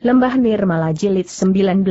Lembah Nirmala Jilid 19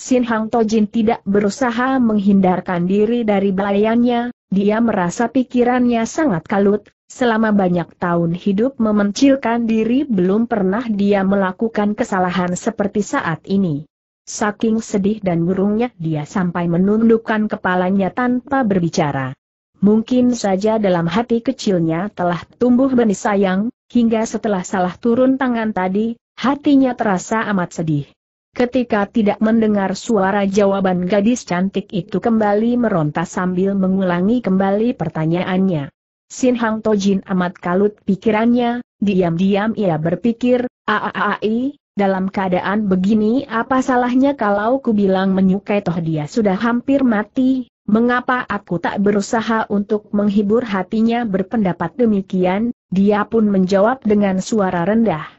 Sin Hang Tojin tidak berusaha menghindarkan diri dari belayannya, dia merasa pikirannya sangat kalut, selama banyak tahun hidup memencilkan diri belum pernah dia melakukan kesalahan seperti saat ini. Saking sedih dan murungnya dia sampai menundukkan kepalanya tanpa berbicara. Mungkin saja dalam hati kecilnya telah tumbuh benih sayang, hingga setelah salah turun tangan tadi, Hatinya terasa amat sedih. Ketika tidak mendengar suara jawaban gadis cantik itu kembali meronta sambil mengulangi kembali pertanyaannya. Sin Hang Tojin amat kalut pikirannya, diam-diam ia berpikir, aaai, dalam keadaan begini apa salahnya kalau ku bilang menyukai toh dia sudah hampir mati, mengapa aku tak berusaha untuk menghibur hatinya berpendapat demikian, dia pun menjawab dengan suara rendah.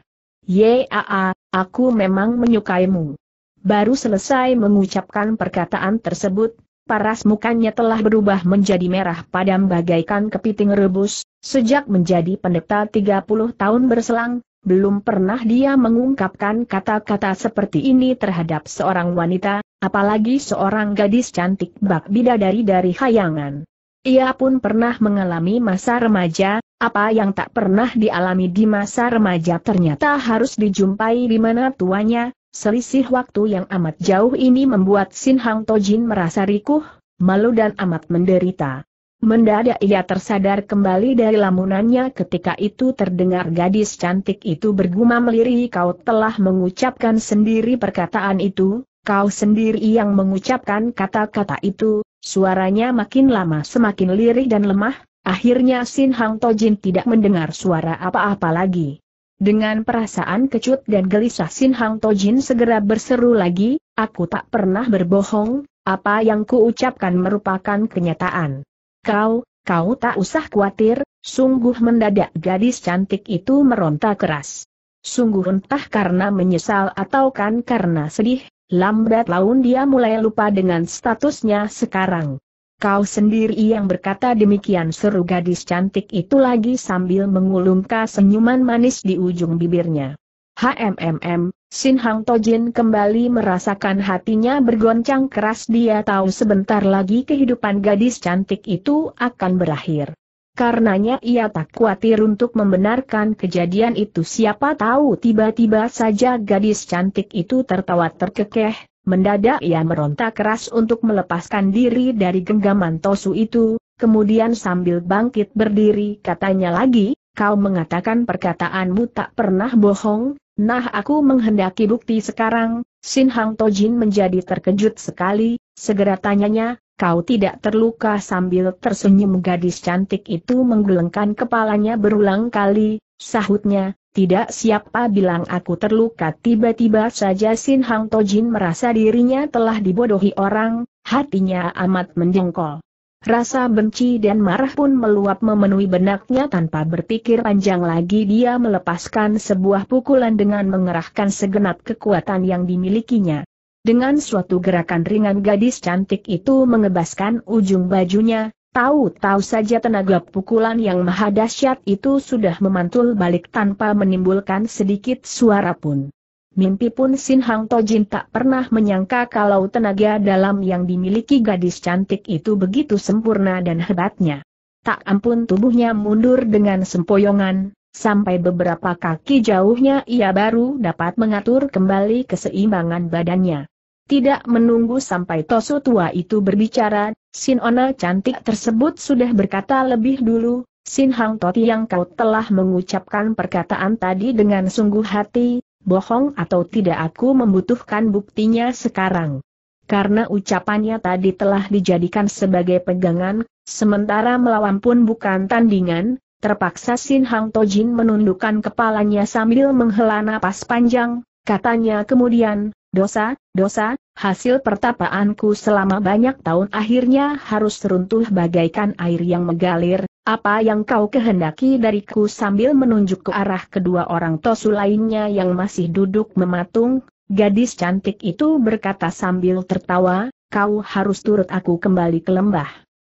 Yaa, aku memang menyukaimu. Baru selesai mengucapkan perkataan tersebut, paras mukanya telah berubah menjadi merah padam bagaikan kepiting rebus, sejak menjadi pendeta 30 tahun berselang, belum pernah dia mengungkapkan kata-kata seperti ini terhadap seorang wanita, apalagi seorang gadis cantik bak bidadari dari hayangan. Ia pun pernah mengalami masa remaja, apa yang tak pernah dialami di masa remaja ternyata harus dijumpai di mana tuanya, selisih waktu yang amat jauh ini membuat Sin Hang Tojin merasa rikuh, malu dan amat menderita. Mendadak ia tersadar kembali dari lamunannya ketika itu terdengar gadis cantik itu bergumam lirih kau telah mengucapkan sendiri perkataan itu, kau sendiri yang mengucapkan kata-kata itu, suaranya makin lama semakin lirih dan lemah, Akhirnya Sin Hang Tojin tidak mendengar suara apa-apa lagi. Dengan perasaan kecut dan gelisah Sin Hang Tojin segera berseru lagi, aku tak pernah berbohong, apa yang kuucapkan merupakan kenyataan. Kau, kau tak usah khawatir, sungguh mendadak gadis cantik itu meronta keras. Sungguh entah karena menyesal atau kan karena sedih, lambat laun dia mulai lupa dengan statusnya sekarang. Kau sendiri yang berkata demikian seru gadis cantik itu lagi sambil mengulungkan senyuman manis di ujung bibirnya. HMMM, Sin Hang Tojin kembali merasakan hatinya bergoncang keras dia tahu sebentar lagi kehidupan gadis cantik itu akan berakhir. Karenanya ia tak khawatir untuk membenarkan kejadian itu siapa tahu tiba-tiba saja gadis cantik itu tertawa terkekeh, Mendadak ia meronta keras untuk melepaskan diri dari genggaman Tosu itu, kemudian sambil bangkit berdiri katanya lagi, kau mengatakan perkataanmu tak pernah bohong, nah aku menghendaki bukti sekarang, Sin Hang Tojin menjadi terkejut sekali, segera tanyanya, kau tidak terluka sambil tersenyum gadis cantik itu menggelengkan kepalanya berulang kali, sahutnya, tidak siapa bilang aku terluka tiba-tiba saja Sin Hang Tojin merasa dirinya telah dibodohi orang, hatinya amat menjengkol. Rasa benci dan marah pun meluap memenuhi benaknya tanpa berpikir panjang lagi dia melepaskan sebuah pukulan dengan mengerahkan segenap kekuatan yang dimilikinya. Dengan suatu gerakan ringan gadis cantik itu mengebaskan ujung bajunya, Tahu-tahu saja tenaga pukulan yang maha dahsyat itu sudah memantul balik tanpa menimbulkan sedikit suara pun. Mimpi pun Sin Hang Tojin tak pernah menyangka kalau tenaga dalam yang dimiliki gadis cantik itu begitu sempurna dan hebatnya. Tak ampun tubuhnya mundur dengan sempoyongan, sampai beberapa kaki jauhnya ia baru dapat mengatur kembali keseimbangan badannya. Tidak menunggu sampai Tosu tua itu berbicara, Sin Ona cantik tersebut sudah berkata lebih dulu, Sin Hang Toti yang kau telah mengucapkan perkataan tadi dengan sungguh hati, bohong atau tidak aku membutuhkan buktinya sekarang. Karena ucapannya tadi telah dijadikan sebagai pegangan, sementara melawan pun bukan tandingan, Terpaksa Sin Hang Tojin menundukkan kepalanya sambil menghela napas panjang, katanya kemudian, dosa, dosa, hasil pertapaanku selama banyak tahun akhirnya harus runtuh bagaikan air yang menggalir, apa yang kau kehendaki dariku sambil menunjuk ke arah kedua orang tosu lainnya yang masih duduk mematung, gadis cantik itu berkata sambil tertawa, kau harus turut aku kembali ke lembah.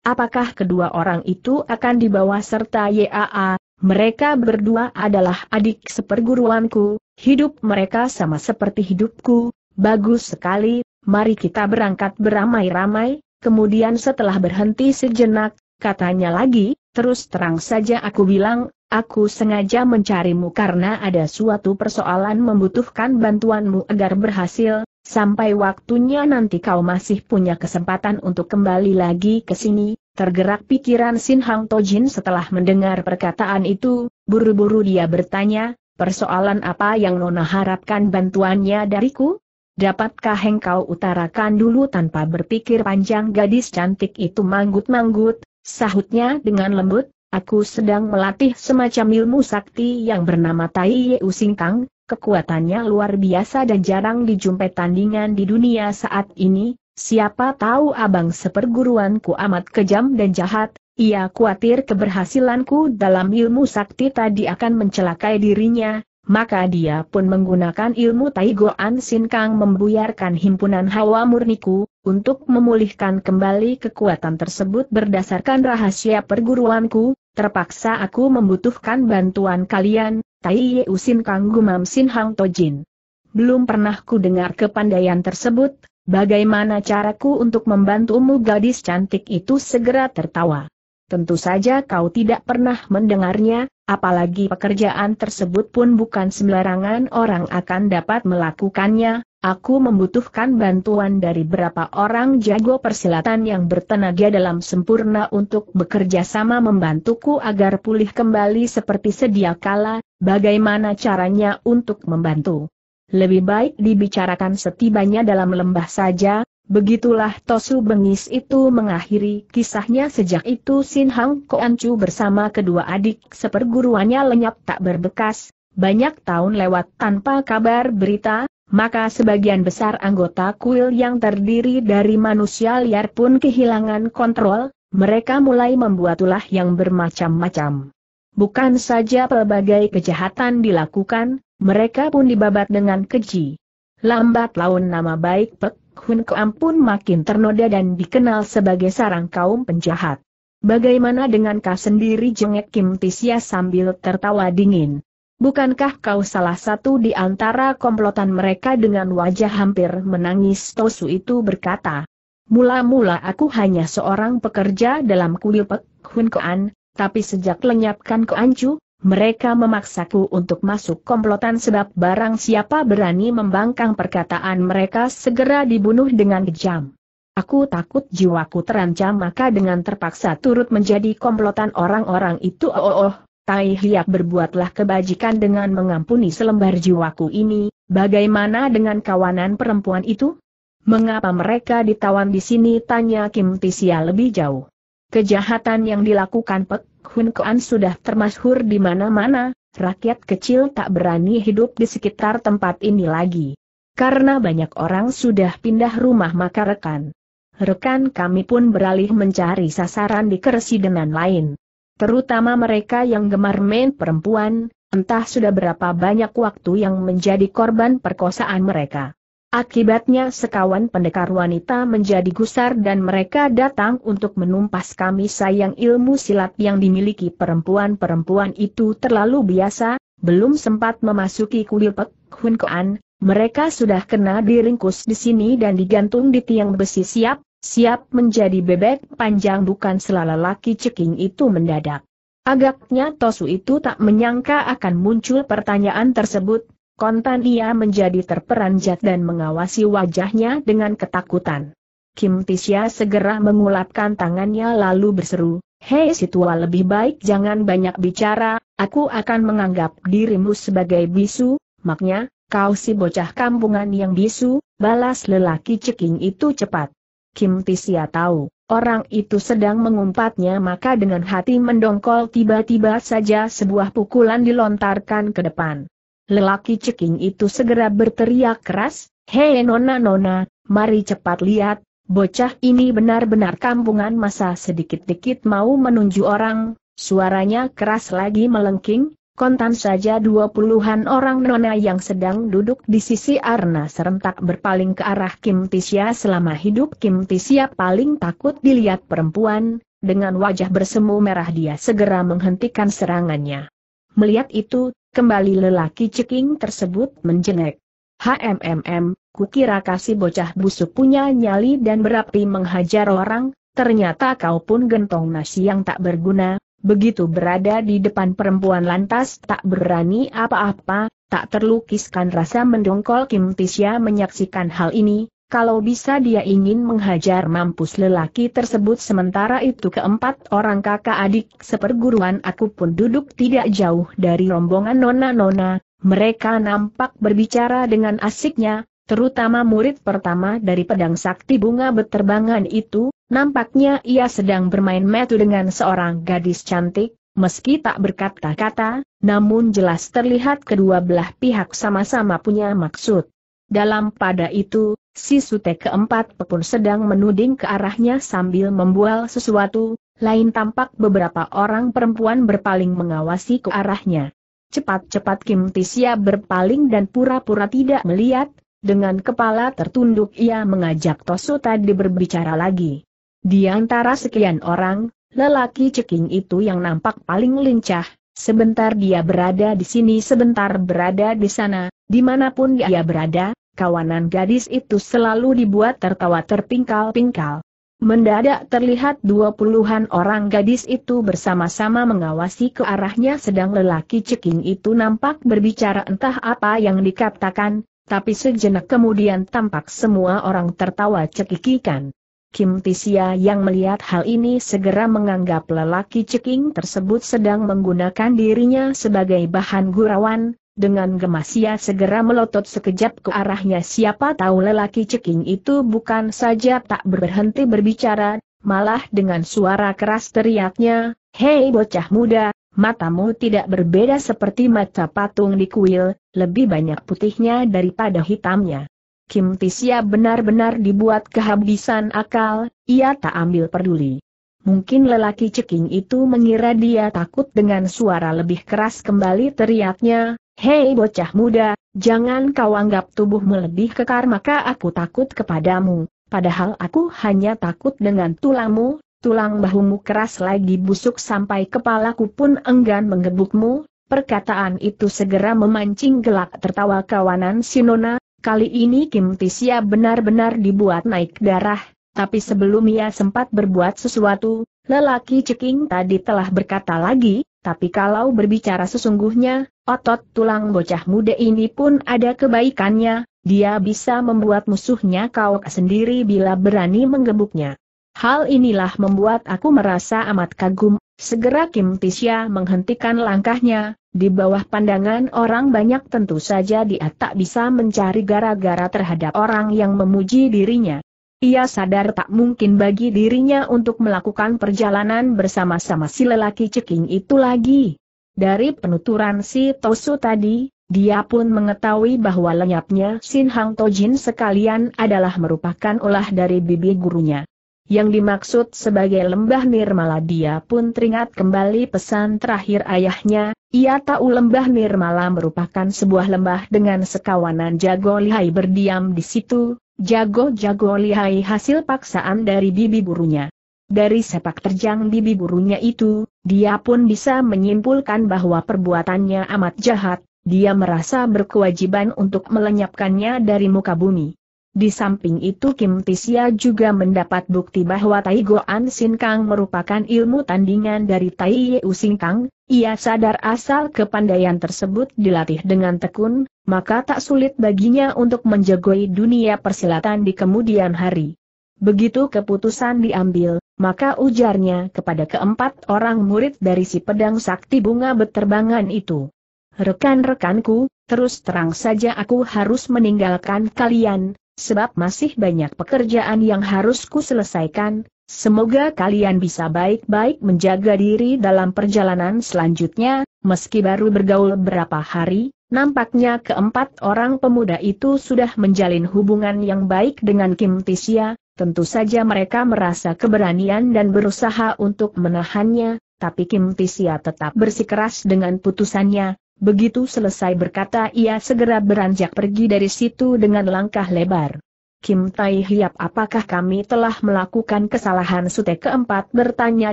Apakah kedua orang itu akan dibawa serta YAA, mereka berdua adalah adik seperguruanku, hidup mereka sama seperti hidupku, Bagus sekali, mari kita berangkat beramai-ramai, kemudian setelah berhenti sejenak, katanya lagi, terus terang saja aku bilang, aku sengaja mencarimu karena ada suatu persoalan membutuhkan bantuanmu agar berhasil, sampai waktunya nanti kau masih punya kesempatan untuk kembali lagi ke sini, Tergerak pikiran Sin Hang Tojin setelah mendengar perkataan itu, buru-buru dia bertanya, persoalan apa yang Nona harapkan bantuannya dariku? Dapatkah engkau utarakan dulu tanpa berpikir panjang gadis cantik itu manggut-manggut, sahutnya dengan lembut, aku sedang melatih semacam ilmu sakti yang bernama Tai Yeu Singkang, kekuatannya luar biasa dan jarang dijumpai tandingan di dunia saat ini, siapa tahu abang seperguruanku amat kejam dan jahat, ia khawatir keberhasilanku dalam ilmu sakti tadi akan mencelakai dirinya, maka dia pun menggunakan ilmu Taigoan Sin Kang membuyarkan himpunan hawa murniku, untuk memulihkan kembali kekuatan tersebut berdasarkan rahasia perguruanku, terpaksa aku membutuhkan bantuan kalian, Tai Yeu Sin Kang Gumam Sin Hang Tojin. Belum pernah ku dengar kepandaian tersebut, bagaimana caraku untuk membantumu gadis cantik itu segera tertawa. Tentu saja kau tidak pernah mendengarnya, apalagi pekerjaan tersebut pun bukan sembarangan orang akan dapat melakukannya, aku membutuhkan bantuan dari berapa orang jago persilatan yang bertenaga dalam sempurna untuk bekerja sama membantuku agar pulih kembali seperti sedia kala, bagaimana caranya untuk membantu. Lebih baik dibicarakan setibanya dalam lembah saja, Begitulah Tosu Bengis itu mengakhiri kisahnya sejak itu Sin Hang Koancu bersama kedua adik seperguruannya lenyap tak berbekas, banyak tahun lewat tanpa kabar berita, maka sebagian besar anggota kuil yang terdiri dari manusia liar pun kehilangan kontrol, mereka mulai membuat ulah yang bermacam-macam. Bukan saja pelbagai kejahatan dilakukan, mereka pun dibabat dengan keji. Lambat laun nama baik Pek Hun Kuan pun makin ternoda dan dikenal sebagai sarang kaum penjahat. Bagaimana dengan kau sendiri jengek Kim Tisya sambil tertawa dingin? Bukankah kau salah satu di antara komplotan mereka dengan wajah hampir menangis Tosu itu berkata. Mula-mula aku hanya seorang pekerja dalam kuil Pek Hun Kuan, tapi sejak lenyapkan Kuan Chu, mereka memaksaku untuk masuk komplotan sebab barang siapa berani membangkang perkataan mereka segera dibunuh dengan kejam. Aku takut jiwaku terancam maka dengan terpaksa turut menjadi komplotan orang-orang itu oh oh, oh. Tai Hiap berbuatlah kebajikan dengan mengampuni selembar jiwaku ini, bagaimana dengan kawanan perempuan itu? Mengapa mereka ditawan di sini tanya Kim Tisia lebih jauh? Kejahatan yang dilakukan Pek Hun Kuan sudah termasyhur di mana-mana, rakyat kecil tak berani hidup di sekitar tempat ini lagi. Karena banyak orang sudah pindah rumah maka rekan. Rekan kami pun beralih mencari sasaran di keresidenan lain. Terutama mereka yang gemar main perempuan, entah sudah berapa banyak waktu yang menjadi korban perkosaan mereka. Akibatnya sekawan pendekar wanita menjadi gusar dan mereka datang untuk menumpas kami sayang ilmu silat yang dimiliki perempuan-perempuan itu terlalu biasa, belum sempat memasuki kuil Pek Hun Koan, mereka sudah kena diringkus di sini dan digantung di tiang besi siap, siap menjadi bebek panjang bukan selala laki ceking itu mendadak. Agaknya Tosu itu tak menyangka akan muncul pertanyaan tersebut, Kontan ia menjadi terperanjat dan mengawasi wajahnya dengan ketakutan. Kim Tisya segera mengulapkan tangannya lalu berseru, Hei si tua lebih baik jangan banyak bicara, aku akan menganggap dirimu sebagai bisu, maknya, kau si bocah kampungan yang bisu, balas lelaki ceking itu cepat. Kim Tisya tahu, orang itu sedang mengumpatnya maka dengan hati mendongkol tiba-tiba saja sebuah pukulan dilontarkan ke depan. Lelaki ceking itu segera berteriak keras, Hei nona-nona, mari cepat lihat, bocah ini benar-benar kampungan masa sedikit-dikit mau menunjuk orang, suaranya keras lagi melengking, kontan saja dua puluhan orang nona yang sedang duduk di sisi Arna serentak berpaling ke arah Kim Tisya selama hidup Kim Tisya paling takut dilihat perempuan, dengan wajah bersemu merah dia segera menghentikan serangannya. Melihat itu, Kembali lelaki ceking tersebut menjengek. HMMM, kukira kasih bocah busuk punya nyali dan berapi menghajar orang, ternyata kau pun gentong nasi yang tak berguna, begitu berada di depan perempuan lantas tak berani apa-apa, tak terlukiskan rasa mendongkol Kim Tisya menyaksikan hal ini, kalau bisa dia ingin menghajar mampus lelaki tersebut sementara itu keempat orang kakak adik seperguruan aku pun duduk tidak jauh dari rombongan nona-nona, mereka nampak berbicara dengan asiknya, terutama murid pertama dari pedang sakti bunga beterbangan itu, nampaknya ia sedang bermain metu dengan seorang gadis cantik, meski tak berkata-kata, namun jelas terlihat kedua belah pihak sama-sama punya maksud. Dalam pada itu, si sute keempat pun sedang menuding ke arahnya sambil membual sesuatu, lain tampak beberapa orang perempuan berpaling mengawasi ke arahnya. Cepat-cepat Kim Tisia berpaling dan pura-pura tidak melihat, dengan kepala tertunduk ia mengajak Tosu tadi berbicara lagi. Di antara sekian orang, lelaki ceking itu yang nampak paling lincah, sebentar dia berada di sini sebentar berada di sana, dimanapun dia berada, kawanan gadis itu selalu dibuat tertawa terpingkal-pingkal. Mendadak terlihat dua puluhan orang gadis itu bersama-sama mengawasi ke arahnya sedang lelaki ceking itu nampak berbicara entah apa yang dikatakan, tapi sejenak kemudian tampak semua orang tertawa cekikikan. Kim Tisia yang melihat hal ini segera menganggap lelaki ceking tersebut sedang menggunakan dirinya sebagai bahan gurauan, dengan gemas ia segera melotot sekejap ke arahnya siapa tahu lelaki ceking itu bukan saja tak berhenti berbicara, malah dengan suara keras teriaknya, Hei bocah muda, matamu tidak berbeda seperti mata patung di kuil, lebih banyak putihnya daripada hitamnya. Kim Tisia benar-benar dibuat kehabisan akal, ia tak ambil peduli. Mungkin lelaki ceking itu mengira dia takut dengan suara lebih keras kembali teriaknya, Hei bocah muda, jangan kau anggap tubuhmu lebih kekar maka aku takut kepadamu, padahal aku hanya takut dengan tulangmu, tulang bahumu keras lagi busuk sampai kepalaku pun enggan mengebukmu. Perkataan itu segera memancing gelak tertawa kawanan Sinona, kali ini Kim Tisia benar-benar dibuat naik darah, tapi sebelum ia sempat berbuat sesuatu, lelaki ceking tadi telah berkata lagi, tapi kalau berbicara sesungguhnya, otot tulang bocah muda ini pun ada kebaikannya, dia bisa membuat musuhnya kau sendiri bila berani menggebuknya. Hal inilah membuat aku merasa amat kagum, segera Kim Tisya menghentikan langkahnya, di bawah pandangan orang banyak tentu saja dia tak bisa mencari gara-gara terhadap orang yang memuji dirinya. Ia sadar tak mungkin bagi dirinya untuk melakukan perjalanan bersama-sama si lelaki ceking itu lagi. Dari penuturan si Tosu tadi, dia pun mengetahui bahwa lenyapnya Sin Hang Tojin sekalian adalah merupakan olah dari bibi gurunya. Yang dimaksud sebagai lembah nirmala dia pun teringat kembali pesan terakhir ayahnya, ia tahu lembah nirmala merupakan sebuah lembah dengan sekawanan jago lihai berdiam di situ, Jago-jago lihai hasil paksaan dari bibi burunya. Dari sepak terjang bibi burunya itu, dia pun bisa menyimpulkan bahwa perbuatannya amat jahat, dia merasa berkewajiban untuk melenyapkannya dari muka bumi. Di samping itu Kim Tisia juga mendapat bukti bahwa Tai Goan Sin Kang merupakan ilmu tandingan dari Tai Yeu Sin Kang, ia sadar asal kepandaian tersebut dilatih dengan tekun, maka tak sulit baginya untuk menjagoi dunia persilatan di kemudian hari. Begitu keputusan diambil, maka ujarnya kepada keempat orang murid dari si pedang sakti bunga beterbangan itu. Rekan-rekanku, terus terang saja aku harus meninggalkan kalian, sebab masih banyak pekerjaan yang harus selesaikan. semoga kalian bisa baik-baik menjaga diri dalam perjalanan selanjutnya, meski baru bergaul berapa hari, nampaknya keempat orang pemuda itu sudah menjalin hubungan yang baik dengan Kim Tisya, tentu saja mereka merasa keberanian dan berusaha untuk menahannya, tapi Kim Tisya tetap bersikeras dengan putusannya, Begitu selesai berkata ia segera beranjak pergi dari situ dengan langkah lebar. Kim Tai Hiap apakah kami telah melakukan kesalahan sute keempat bertanya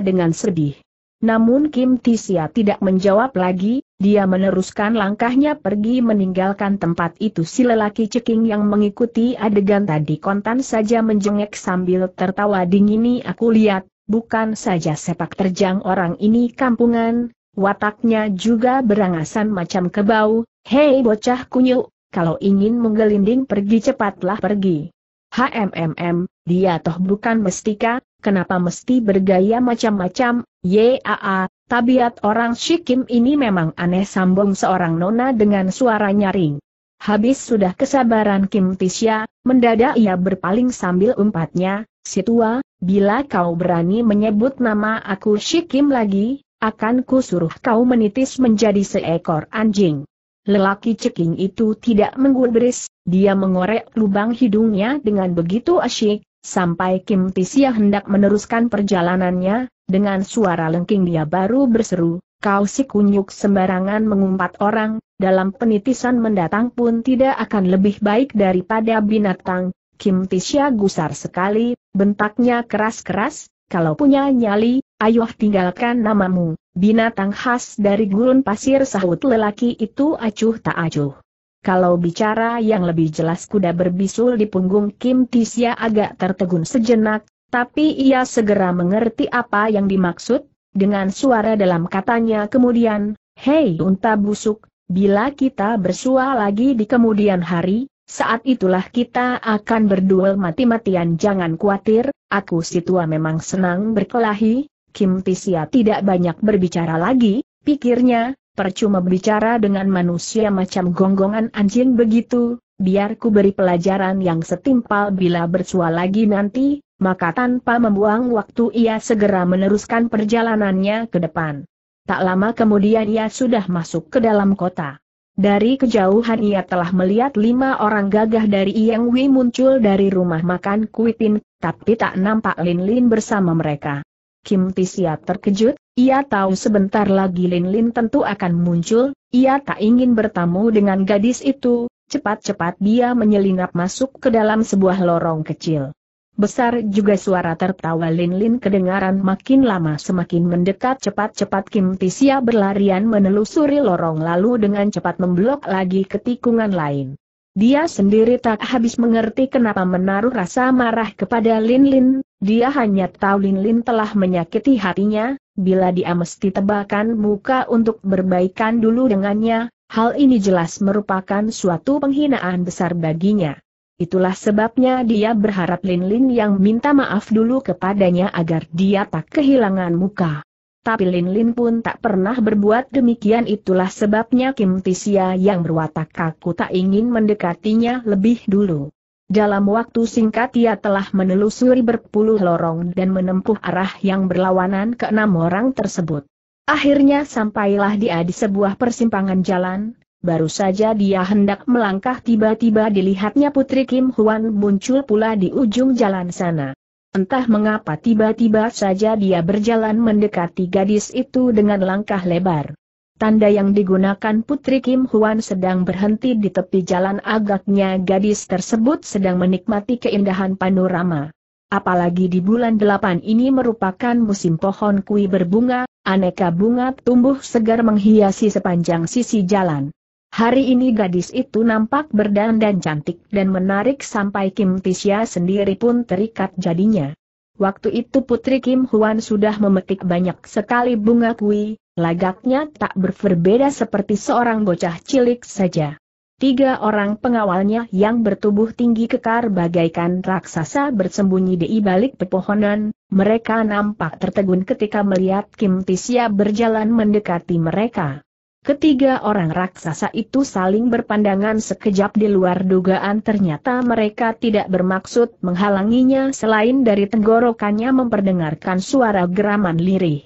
dengan sedih. Namun Kim Tisia tidak menjawab lagi, dia meneruskan langkahnya pergi meninggalkan tempat itu si lelaki ceking yang mengikuti adegan tadi kontan saja menjengek sambil tertawa dingini aku lihat, bukan saja sepak terjang orang ini kampungan, Wataknya juga berangasan macam kebau, hei bocah kunyuk, kalau ingin menggelinding pergi cepatlah pergi. HMMM, dia toh bukan mestika, kenapa mesti bergaya macam-macam, yaa, tabiat orang Shikim ini memang aneh sambung seorang nona dengan suara nyaring. Habis sudah kesabaran Kim Tisya, mendadak ia berpaling sambil umpatnya, Situa, bila kau berani menyebut nama aku Shikim lagi, akan kusuruh kau menitis menjadi seekor anjing. Lelaki ceking itu tidak menggubris, dia mengorek lubang hidungnya dengan begitu asyik, sampai Kim Tisya hendak meneruskan perjalanannya, dengan suara lengking dia baru berseru, kau si kunyuk sembarangan mengumpat orang, dalam penitisan mendatang pun tidak akan lebih baik daripada binatang. Kim Tisya gusar sekali, bentaknya keras-keras, kalau punya nyali, ayo tinggalkan namamu, binatang khas dari gurun pasir sahut lelaki itu acuh tak acuh. Kalau bicara yang lebih jelas kuda berbisul di punggung Kim Tisya agak tertegun sejenak, tapi ia segera mengerti apa yang dimaksud, dengan suara dalam katanya kemudian, Hei unta busuk, bila kita bersua lagi di kemudian hari, saat itulah kita akan berduel mati-matian jangan khawatir, aku si tua memang senang berkelahi, Kim Tisia tidak banyak berbicara lagi, pikirnya, percuma berbicara dengan manusia macam gonggongan anjing begitu, biar ku beri pelajaran yang setimpal bila bersua lagi nanti, maka tanpa membuang waktu ia segera meneruskan perjalanannya ke depan. Tak lama kemudian ia sudah masuk ke dalam kota. Dari kejauhan ia telah melihat lima orang gagah dari Yang Wei muncul dari rumah makan Kuipin, tapi tak nampak Lin Lin bersama mereka. Kim Tisia terkejut, ia tahu sebentar lagi Lin Lin tentu akan muncul, ia tak ingin bertemu dengan gadis itu, cepat-cepat dia menyelinap masuk ke dalam sebuah lorong kecil. Besar juga suara tertawa Lin Lin kedengaran makin lama semakin mendekat cepat-cepat Kim Tisia berlarian menelusuri lorong lalu dengan cepat memblok lagi ke tikungan lain. Dia sendiri tak habis mengerti kenapa menaruh rasa marah kepada Lin Lin, dia hanya tahu Lin Lin telah menyakiti hatinya, bila dia mesti tebakan muka untuk berbaikan dulu dengannya, hal ini jelas merupakan suatu penghinaan besar baginya. Itulah sebabnya dia berharap Lin Lin yang minta maaf dulu kepadanya agar dia tak kehilangan muka. Tapi Lin Lin pun tak pernah berbuat demikian itulah sebabnya Kim Tisia yang berwatak kaku tak ingin mendekatinya lebih dulu. Dalam waktu singkat ia telah menelusuri berpuluh lorong dan menempuh arah yang berlawanan ke enam orang tersebut. Akhirnya sampailah dia di sebuah persimpangan jalan, Baru saja dia hendak melangkah tiba-tiba dilihatnya Putri Kim Huan muncul pula di ujung jalan sana. Entah mengapa tiba-tiba saja dia berjalan mendekati gadis itu dengan langkah lebar. Tanda yang digunakan Putri Kim Huan sedang berhenti di tepi jalan agaknya gadis tersebut sedang menikmati keindahan panorama. Apalagi di bulan delapan ini merupakan musim pohon kui berbunga, aneka bunga tumbuh segar menghiasi sepanjang sisi jalan. Hari ini gadis itu nampak berdandan cantik dan menarik sampai Kim Tisya sendiri pun terikat jadinya. Waktu itu Putri Kim Huan sudah memetik banyak sekali bunga kui, lagaknya tak berbeda seperti seorang bocah cilik saja. Tiga orang pengawalnya yang bertubuh tinggi kekar bagaikan raksasa bersembunyi di balik pepohonan, mereka nampak tertegun ketika melihat Kim Tisya berjalan mendekati mereka. Ketiga orang raksasa itu saling berpandangan sekejap di luar dugaan ternyata mereka tidak bermaksud menghalanginya selain dari tenggorokannya memperdengarkan suara geraman lirih.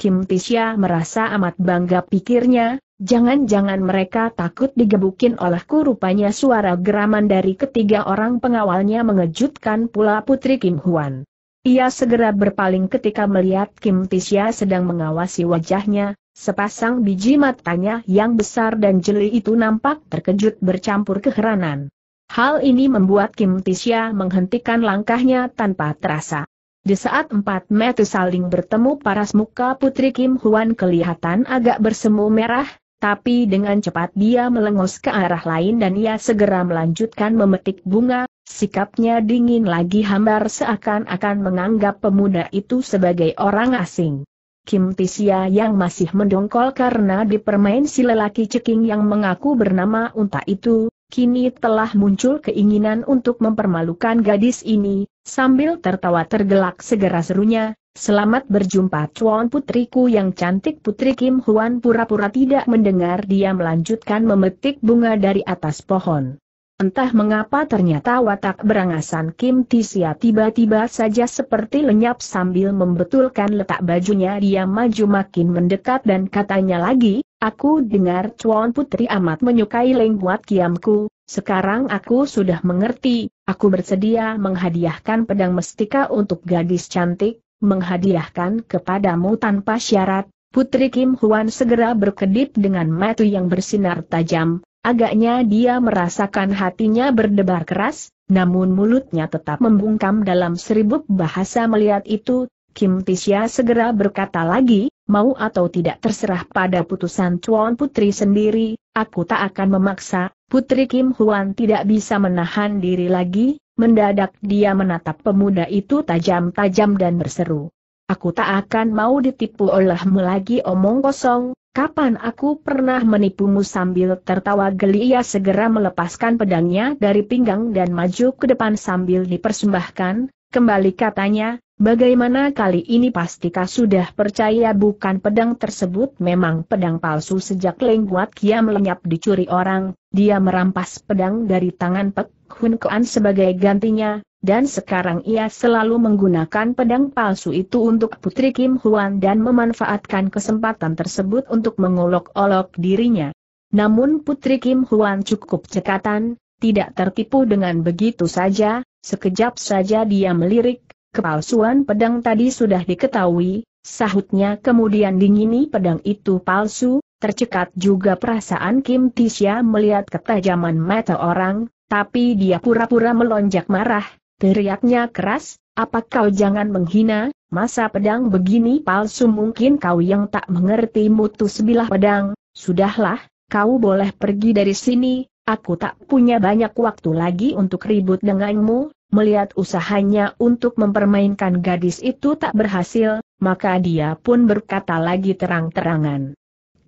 Kim Tisha merasa amat bangga pikirnya, jangan-jangan mereka takut digebukin olehku rupanya suara geraman dari ketiga orang pengawalnya mengejutkan pula Putri Kim Huan. Ia segera berpaling ketika melihat Kim Tisha sedang mengawasi wajahnya, Sepasang biji matanya yang besar dan jeli itu nampak terkejut bercampur keheranan. Hal ini membuat Kim Tisya menghentikan langkahnya tanpa terasa. Di saat empat metu saling bertemu paras muka Putri Kim Huan kelihatan agak bersemu merah, tapi dengan cepat dia melengos ke arah lain dan ia segera melanjutkan memetik bunga, sikapnya dingin lagi hambar seakan-akan menganggap pemuda itu sebagai orang asing. Kim Tisia yang masih mendongkol karena dipermain si lelaki ceking yang mengaku bernama Unta itu, kini telah muncul keinginan untuk mempermalukan gadis ini, sambil tertawa tergelak segera serunya, Selamat berjumpa Chuan putriku yang cantik Putri Kim Huan pura-pura tidak mendengar dia melanjutkan memetik bunga dari atas pohon. Entah mengapa ternyata watak berangasan Kim Tisia tiba-tiba saja seperti lenyap sambil membetulkan letak bajunya dia maju makin mendekat dan katanya lagi, aku dengar Chuan Putri amat menyukai lengkuat kiamku, sekarang aku sudah mengerti, aku bersedia menghadiahkan pedang mestika untuk gadis cantik, menghadiahkan kepadamu tanpa syarat, Putri Kim Huan segera berkedip dengan mata yang bersinar tajam, Agaknya dia merasakan hatinya berdebar keras, namun mulutnya tetap membungkam dalam seribu bahasa melihat itu, Kim Tisya segera berkata lagi, mau atau tidak terserah pada putusan Chuan Putri sendiri, aku tak akan memaksa, Putri Kim Huan tidak bisa menahan diri lagi, mendadak dia menatap pemuda itu tajam-tajam dan berseru. Aku tak akan mau ditipu olehmu lagi omong kosong, Kapan aku pernah menipumu sambil tertawa geli ia segera melepaskan pedangnya dari pinggang dan maju ke depan sambil dipersembahkan, kembali katanya, bagaimana kali ini pastikah sudah percaya bukan pedang tersebut memang pedang palsu sejak Lengguat Kiam lenyap dicuri orang, dia merampas pedang dari tangan Pek Hun sebagai gantinya, dan sekarang ia selalu menggunakan pedang palsu itu untuk Putri Kim Huan dan memanfaatkan kesempatan tersebut untuk mengolok-olok dirinya. Namun Putri Kim Huan cukup cekatan, tidak tertipu dengan begitu saja, sekejap saja dia melirik, kepalsuan pedang tadi sudah diketahui, sahutnya kemudian dingini pedang itu palsu, tercekat juga perasaan Kim Tisya melihat ketajaman mata orang, tapi dia pura-pura melonjak marah, Teriaknya keras, apa kau jangan menghina, masa pedang begini palsu mungkin kau yang tak mengerti mutu sebilah pedang, sudahlah, kau boleh pergi dari sini, aku tak punya banyak waktu lagi untuk ribut denganmu, melihat usahanya untuk mempermainkan gadis itu tak berhasil, maka dia pun berkata lagi terang-terangan.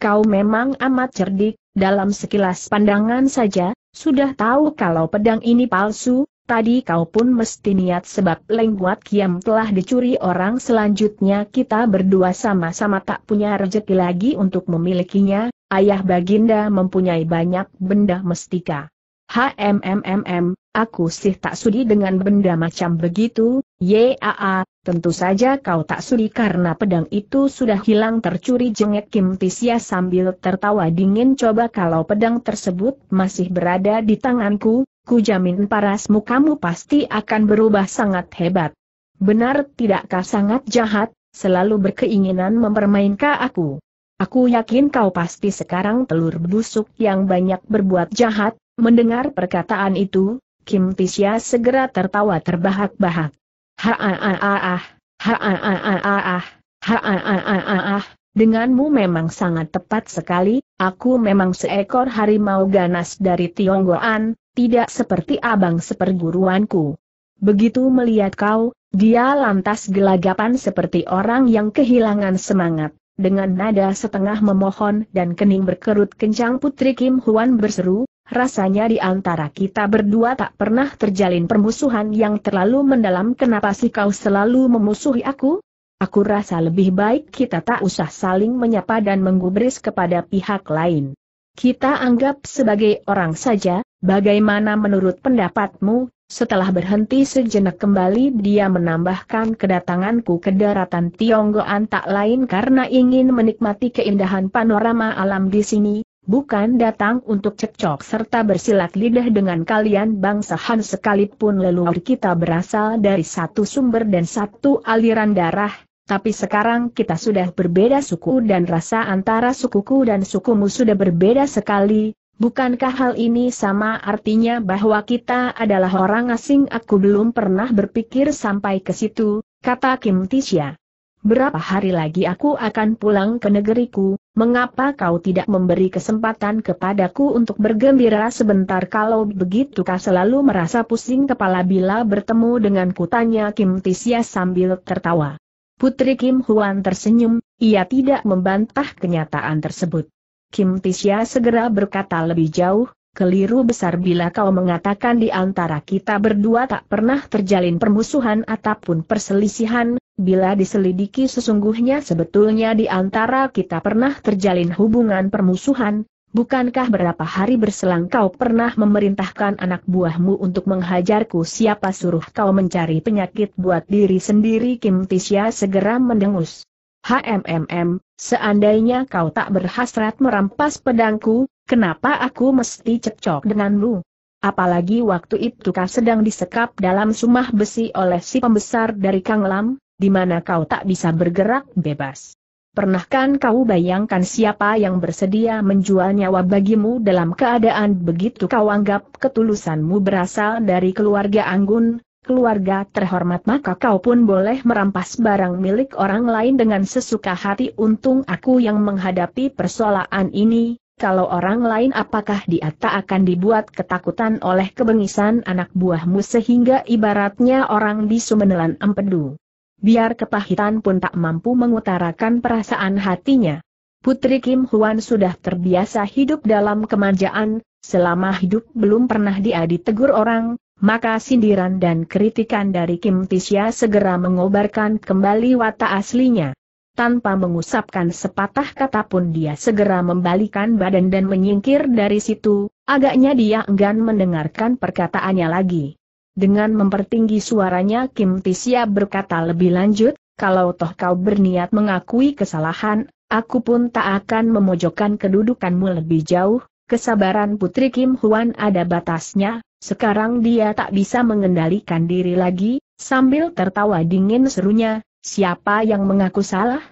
Kau memang amat cerdik, dalam sekilas pandangan saja, sudah tahu kalau pedang ini palsu, Tadi kau pun mesti niat sebab lengguat kiam telah dicuri orang selanjutnya kita berdua sama-sama tak punya rejeki lagi untuk memilikinya, ayah baginda mempunyai banyak benda mestika. HMMMM, aku sih tak sudi dengan benda macam begitu, YAA, tentu saja kau tak sudi karena pedang itu sudah hilang tercuri jengek Kim Tisya sambil tertawa dingin coba kalau pedang tersebut masih berada di tanganku, ku jamin parasmu kamu pasti akan berubah sangat hebat. Benar tidakkah sangat jahat, selalu berkeinginan mempermainkan aku. Aku yakin kau pasti sekarang telur busuk yang banyak berbuat jahat, mendengar perkataan itu, Kim Tisya segera tertawa terbahak-bahak. Ha-ah-ah-ah, ha-ah-ah-ah, ha-ah-ah-ah, denganmu memang sangat tepat sekali, Aku memang seekor harimau ganas dari Tionggoan, tidak seperti abang seperguruanku. Begitu melihat kau, dia lantas gelagapan seperti orang yang kehilangan semangat. Dengan nada setengah memohon dan kening berkerut kencang Putri Kim Huan berseru, rasanya di antara kita berdua tak pernah terjalin permusuhan yang terlalu mendalam kenapa sih kau selalu memusuhi aku? Aku rasa lebih baik kita tak usah saling menyapa dan menggubris kepada pihak lain. Kita anggap sebagai orang saja, bagaimana menurut pendapatmu? Setelah berhenti sejenak kembali dia menambahkan kedatanganku ke daratan Tionggoan tak lain karena ingin menikmati keindahan panorama alam di sini, bukan datang untuk cekcok serta bersilat lidah dengan kalian bangsa Han sekalipun leluhur kita berasal dari satu sumber dan satu aliran darah, tapi sekarang kita sudah berbeda suku dan rasa antara sukuku dan sukumu sudah berbeda sekali, bukankah hal ini sama artinya bahwa kita adalah orang asing aku belum pernah berpikir sampai ke situ, kata Kim Tisha. Berapa hari lagi aku akan pulang ke negeriku, mengapa kau tidak memberi kesempatan kepadaku untuk bergembira sebentar kalau begitu kau selalu merasa pusing kepala bila bertemu dengan kutanya Kim Tisya sambil tertawa. Putri Kim Huan tersenyum, ia tidak membantah kenyataan tersebut. Kim Tisya segera berkata lebih jauh, keliru besar bila kau mengatakan di antara kita berdua tak pernah terjalin permusuhan ataupun perselisihan, bila diselidiki sesungguhnya sebetulnya di antara kita pernah terjalin hubungan permusuhan, Bukankah berapa hari berselang kau pernah memerintahkan anak buahmu untuk menghajarku siapa suruh kau mencari penyakit buat diri sendiri Kim Tisya segera mendengus. HMMM, seandainya kau tak berhasrat merampas pedangku, kenapa aku mesti cekcok denganmu? Apalagi waktu itu kau sedang disekap dalam sumah besi oleh si pembesar dari Kang Lam, di mana kau tak bisa bergerak bebas. Pernahkan kau bayangkan siapa yang bersedia menjual nyawa bagimu dalam keadaan begitu kau anggap ketulusanmu berasal dari keluarga anggun, keluarga terhormat maka kau pun boleh merampas barang milik orang lain dengan sesuka hati untung aku yang menghadapi persoalan ini, kalau orang lain apakah dia tak akan dibuat ketakutan oleh kebengisan anak buahmu sehingga ibaratnya orang bisu menelan empedu biar kepahitan pun tak mampu mengutarakan perasaan hatinya. Putri Kim Huan sudah terbiasa hidup dalam kemanjaan, selama hidup belum pernah dia ditegur orang, maka sindiran dan kritikan dari Kim Tisya segera mengobarkan kembali watak aslinya. Tanpa mengusapkan sepatah kata pun dia segera membalikan badan dan menyingkir dari situ, agaknya dia enggan mendengarkan perkataannya lagi. Dengan mempertinggi suaranya Kim Tisia berkata lebih lanjut, kalau toh kau berniat mengakui kesalahan, aku pun tak akan memojokkan kedudukanmu lebih jauh, kesabaran Putri Kim Huan ada batasnya, sekarang dia tak bisa mengendalikan diri lagi, sambil tertawa dingin serunya, siapa yang mengaku salah?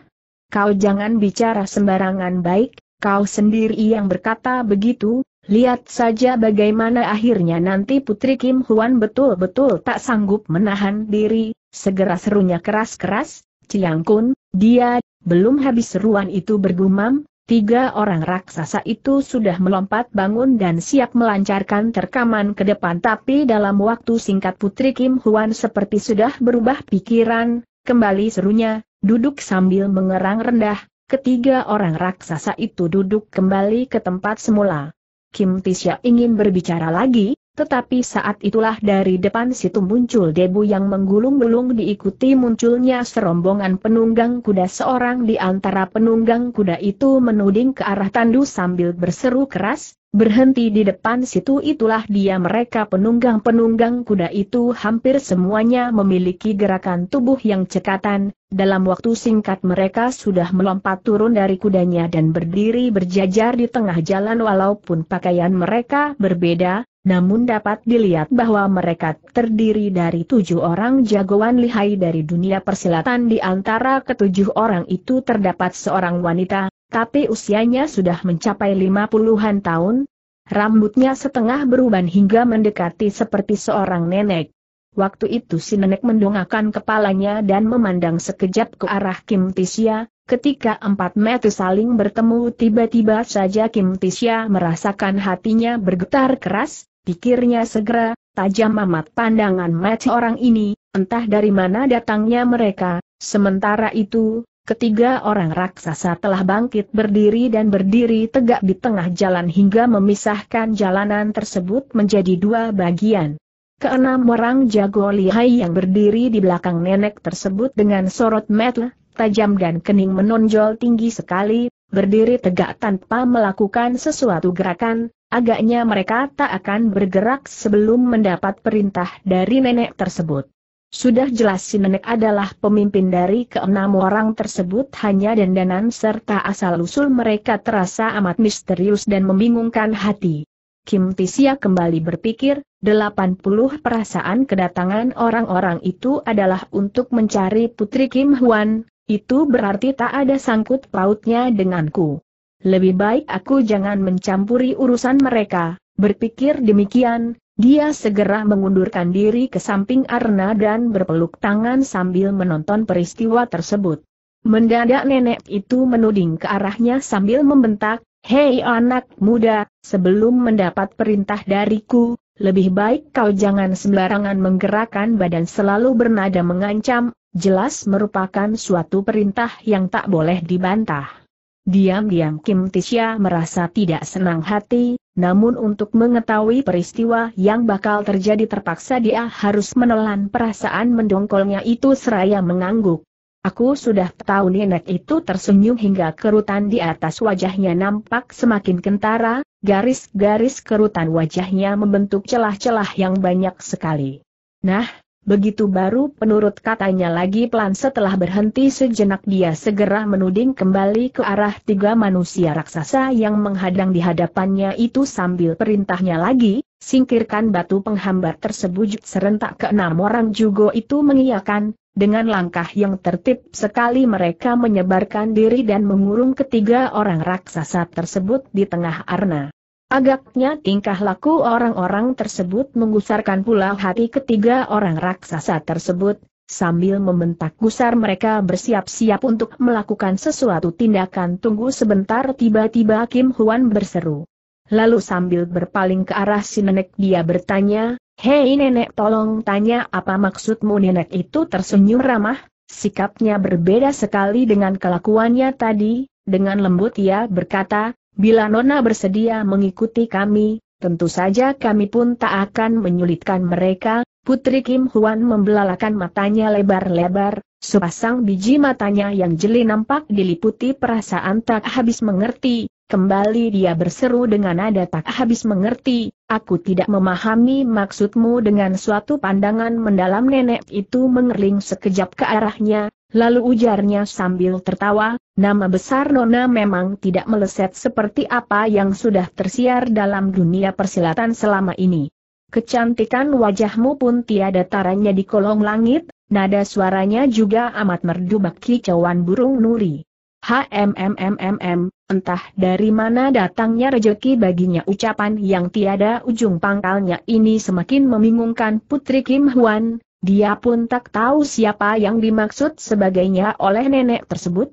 Kau jangan bicara sembarangan baik, kau sendiri yang berkata begitu, Lihat saja bagaimana akhirnya nanti Putri Kim Huan betul-betul tak sanggup menahan diri, segera serunya keras-keras, Ciang Kun, dia, belum habis seruan itu bergumam, tiga orang raksasa itu sudah melompat bangun dan siap melancarkan terkaman ke depan tapi dalam waktu singkat Putri Kim Huan seperti sudah berubah pikiran, kembali serunya, duduk sambil mengerang rendah, ketiga orang raksasa itu duduk kembali ke tempat semula. Kim Tisya ingin berbicara lagi, tetapi saat itulah dari depan situ muncul debu yang menggulung-gulung diikuti munculnya serombongan penunggang kuda seorang di antara penunggang kuda itu menuding ke arah tandu sambil berseru keras, Berhenti di depan situ itulah dia mereka penunggang-penunggang kuda itu hampir semuanya memiliki gerakan tubuh yang cekatan, dalam waktu singkat mereka sudah melompat turun dari kudanya dan berdiri berjajar di tengah jalan walaupun pakaian mereka berbeda, namun dapat dilihat bahwa mereka terdiri dari tujuh orang jagoan lihai dari dunia persilatan di antara ketujuh orang itu terdapat seorang wanita, tapi usianya sudah mencapai lima puluhan tahun. Rambutnya setengah beruban hingga mendekati seperti seorang nenek. Waktu itu si nenek mendongakkan kepalanya dan memandang sekejap ke arah Kim Tisya, Ketika empat mata saling bertemu tiba-tiba saja Kim Tisya merasakan hatinya bergetar keras, pikirnya segera, tajam amat pandangan mata orang ini, entah dari mana datangnya mereka, sementara itu, Ketiga orang raksasa telah bangkit berdiri dan berdiri tegak di tengah jalan hingga memisahkan jalanan tersebut menjadi dua bagian. Keenam orang jago lihai yang berdiri di belakang nenek tersebut dengan sorot mata tajam dan kening menonjol tinggi sekali, berdiri tegak tanpa melakukan sesuatu gerakan, agaknya mereka tak akan bergerak sebelum mendapat perintah dari nenek tersebut. Sudah jelas si nenek adalah pemimpin dari keenam orang tersebut hanya dandanan serta asal-usul mereka terasa amat misterius dan membingungkan hati. Kim Tisia kembali berpikir, 80 perasaan kedatangan orang-orang itu adalah untuk mencari putri Kim Hwan. itu berarti tak ada sangkut pautnya denganku. Lebih baik aku jangan mencampuri urusan mereka, berpikir demikian, dia segera mengundurkan diri ke samping Arna dan berpeluk tangan sambil menonton peristiwa tersebut. Mendadak nenek itu menuding ke arahnya sambil membentak, Hei anak muda, sebelum mendapat perintah dariku, lebih baik kau jangan sembarangan menggerakkan badan selalu bernada mengancam, jelas merupakan suatu perintah yang tak boleh dibantah. Diam-diam Kim Tisya merasa tidak senang hati, namun untuk mengetahui peristiwa yang bakal terjadi terpaksa dia harus menelan perasaan mendongkolnya itu seraya mengangguk. Aku sudah tahu nenek itu tersenyum hingga kerutan di atas wajahnya nampak semakin kentara, garis-garis kerutan wajahnya membentuk celah-celah yang banyak sekali. Nah, Begitu baru penurut katanya lagi pelan setelah berhenti sejenak dia segera menuding kembali ke arah tiga manusia raksasa yang menghadang di hadapannya itu sambil perintahnya lagi, singkirkan batu penghambat tersebut serentak keenam orang juga itu mengiyakan, dengan langkah yang tertib sekali mereka menyebarkan diri dan mengurung ketiga orang raksasa tersebut di tengah arna. Agaknya tingkah laku orang-orang tersebut menggusarkan pula hati ketiga orang raksasa tersebut, sambil membentak gusar mereka bersiap-siap untuk melakukan sesuatu tindakan tunggu sebentar tiba-tiba Kim Huan berseru. Lalu sambil berpaling ke arah si nenek dia bertanya, Hei nenek tolong tanya apa maksudmu nenek itu tersenyum ramah, sikapnya berbeda sekali dengan kelakuannya tadi, dengan lembut ia berkata, Bila Nona bersedia mengikuti kami, tentu saja kami pun tak akan menyulitkan mereka. Putri Kim Huan membelalakan matanya lebar-lebar, sepasang biji matanya yang jeli nampak diliputi perasaan tak habis mengerti. Kembali dia berseru dengan nada tak habis mengerti, aku tidak memahami maksudmu dengan suatu pandangan mendalam nenek itu mengerling sekejap ke arahnya, Lalu ujarnya sambil tertawa, nama besar Nona memang tidak meleset seperti apa yang sudah tersiar dalam dunia persilatan selama ini. Kecantikan wajahmu pun tiada taranya di kolong langit, nada suaranya juga amat merdu cawan burung nuri. HMMMMM, entah dari mana datangnya rejeki baginya ucapan yang tiada ujung pangkalnya ini semakin membingungkan Putri Kim Hwan. Dia pun tak tahu siapa yang dimaksud sebagainya oleh nenek tersebut.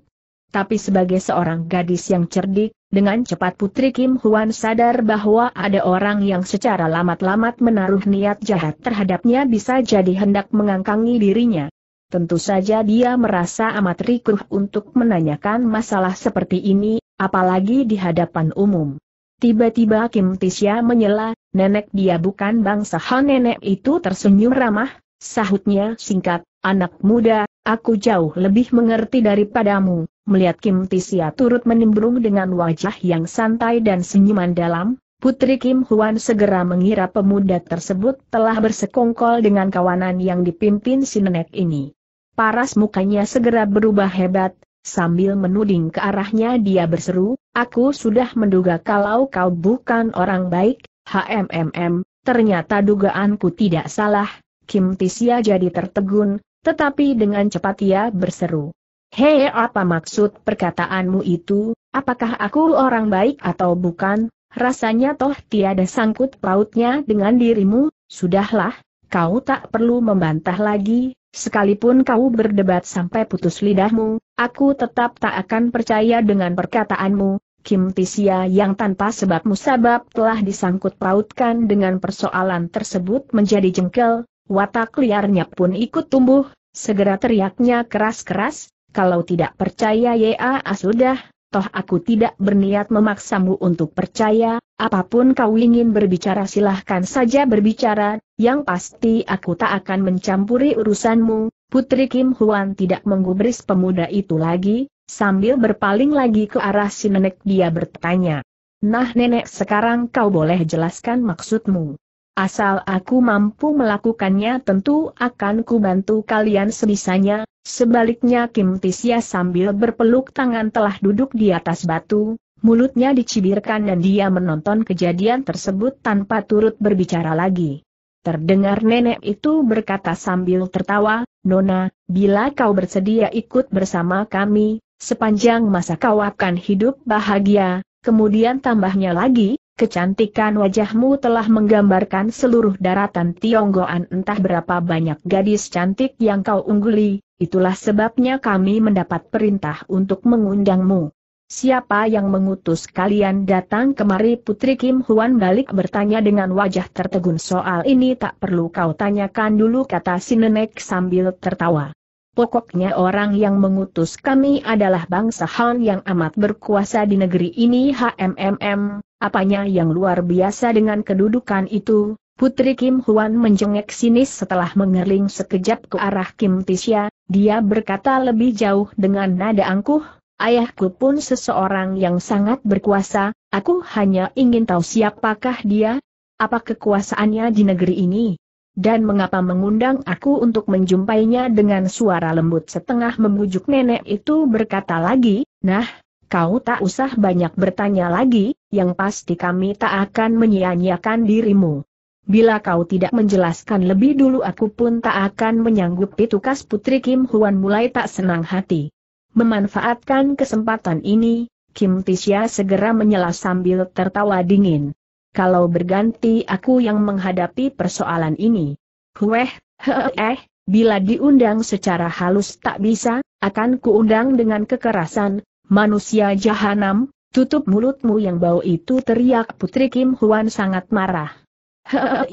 Tapi sebagai seorang gadis yang cerdik, dengan cepat Putri Kim Huan sadar bahwa ada orang yang secara lamat-lamat menaruh niat jahat terhadapnya bisa jadi hendak mengangkangi dirinya. Tentu saja dia merasa amat rikuh untuk menanyakan masalah seperti ini, apalagi di hadapan umum. Tiba-tiba Kim Tisya menyela, nenek dia bukan bangsa Han nenek itu tersenyum ramah, Sahutnya singkat, anak muda, aku jauh lebih mengerti daripadamu, melihat Kim Tisia turut menimbrung dengan wajah yang santai dan senyuman dalam, Putri Kim Huan segera mengira pemuda tersebut telah bersekongkol dengan kawanan yang dipimpin si nenek ini. Paras mukanya segera berubah hebat, sambil menuding ke arahnya dia berseru, aku sudah menduga kalau kau bukan orang baik, hmm ternyata dugaanku tidak salah, Kim Tisia jadi tertegun, tetapi dengan cepat ia berseru. Hei apa maksud perkataanmu itu, apakah aku orang baik atau bukan, rasanya toh tiada sangkut pautnya dengan dirimu, sudahlah, kau tak perlu membantah lagi, sekalipun kau berdebat sampai putus lidahmu, aku tetap tak akan percaya dengan perkataanmu, Kim Tisia yang tanpa sebab musabab telah disangkut pautkan dengan persoalan tersebut menjadi jengkel, Watak liarnya pun ikut tumbuh, segera teriaknya keras-keras, kalau tidak percaya ya ah, sudah, toh aku tidak berniat memaksamu untuk percaya, apapun kau ingin berbicara silahkan saja berbicara, yang pasti aku tak akan mencampuri urusanmu, Putri Kim Huan tidak menggubris pemuda itu lagi, sambil berpaling lagi ke arah si nenek dia bertanya. Nah nenek sekarang kau boleh jelaskan maksudmu. Asal aku mampu melakukannya tentu akan kubantu kalian sebisanya, sebaliknya Kim Tisya sambil berpeluk tangan telah duduk di atas batu, mulutnya dicibirkan dan dia menonton kejadian tersebut tanpa turut berbicara lagi. Terdengar nenek itu berkata sambil tertawa, Nona, bila kau bersedia ikut bersama kami, sepanjang masa kau akan hidup bahagia, kemudian tambahnya lagi, Kecantikan wajahmu telah menggambarkan seluruh daratan Tionggoan entah berapa banyak gadis cantik yang kau ungguli, itulah sebabnya kami mendapat perintah untuk mengundangmu. Siapa yang mengutus kalian datang kemari Putri Kim Huan balik bertanya dengan wajah tertegun soal ini tak perlu kau tanyakan dulu kata si nenek sambil tertawa. Pokoknya orang yang mengutus kami adalah bangsa Han yang amat berkuasa di negeri ini HMMM, Apanya yang luar biasa dengan kedudukan itu, Putri Kim Huan menjengek sinis setelah mengerling sekejap ke arah Kim Tisya. dia berkata lebih jauh dengan nada angkuh, ayahku pun seseorang yang sangat berkuasa, aku hanya ingin tahu siapakah dia, apa kekuasaannya di negeri ini, dan mengapa mengundang aku untuk menjumpainya dengan suara lembut setengah membujuk nenek itu berkata lagi, nah, kau tak usah banyak bertanya lagi, yang pasti kami tak akan menyia-nyiakan dirimu. Bila kau tidak menjelaskan lebih dulu aku pun tak akan menyanggupi tukas Putri Kim Huan mulai tak senang hati. Memanfaatkan kesempatan ini, Kim Tisya segera menyela sambil tertawa dingin. Kalau berganti aku yang menghadapi persoalan ini. Hueh, heeh, eh, bila diundang secara halus tak bisa, akan kuundang dengan kekerasan, manusia jahanam, Tutup mulutmu yang bau itu teriak Putri Kim Huan sangat marah.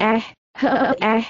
Eh, eh,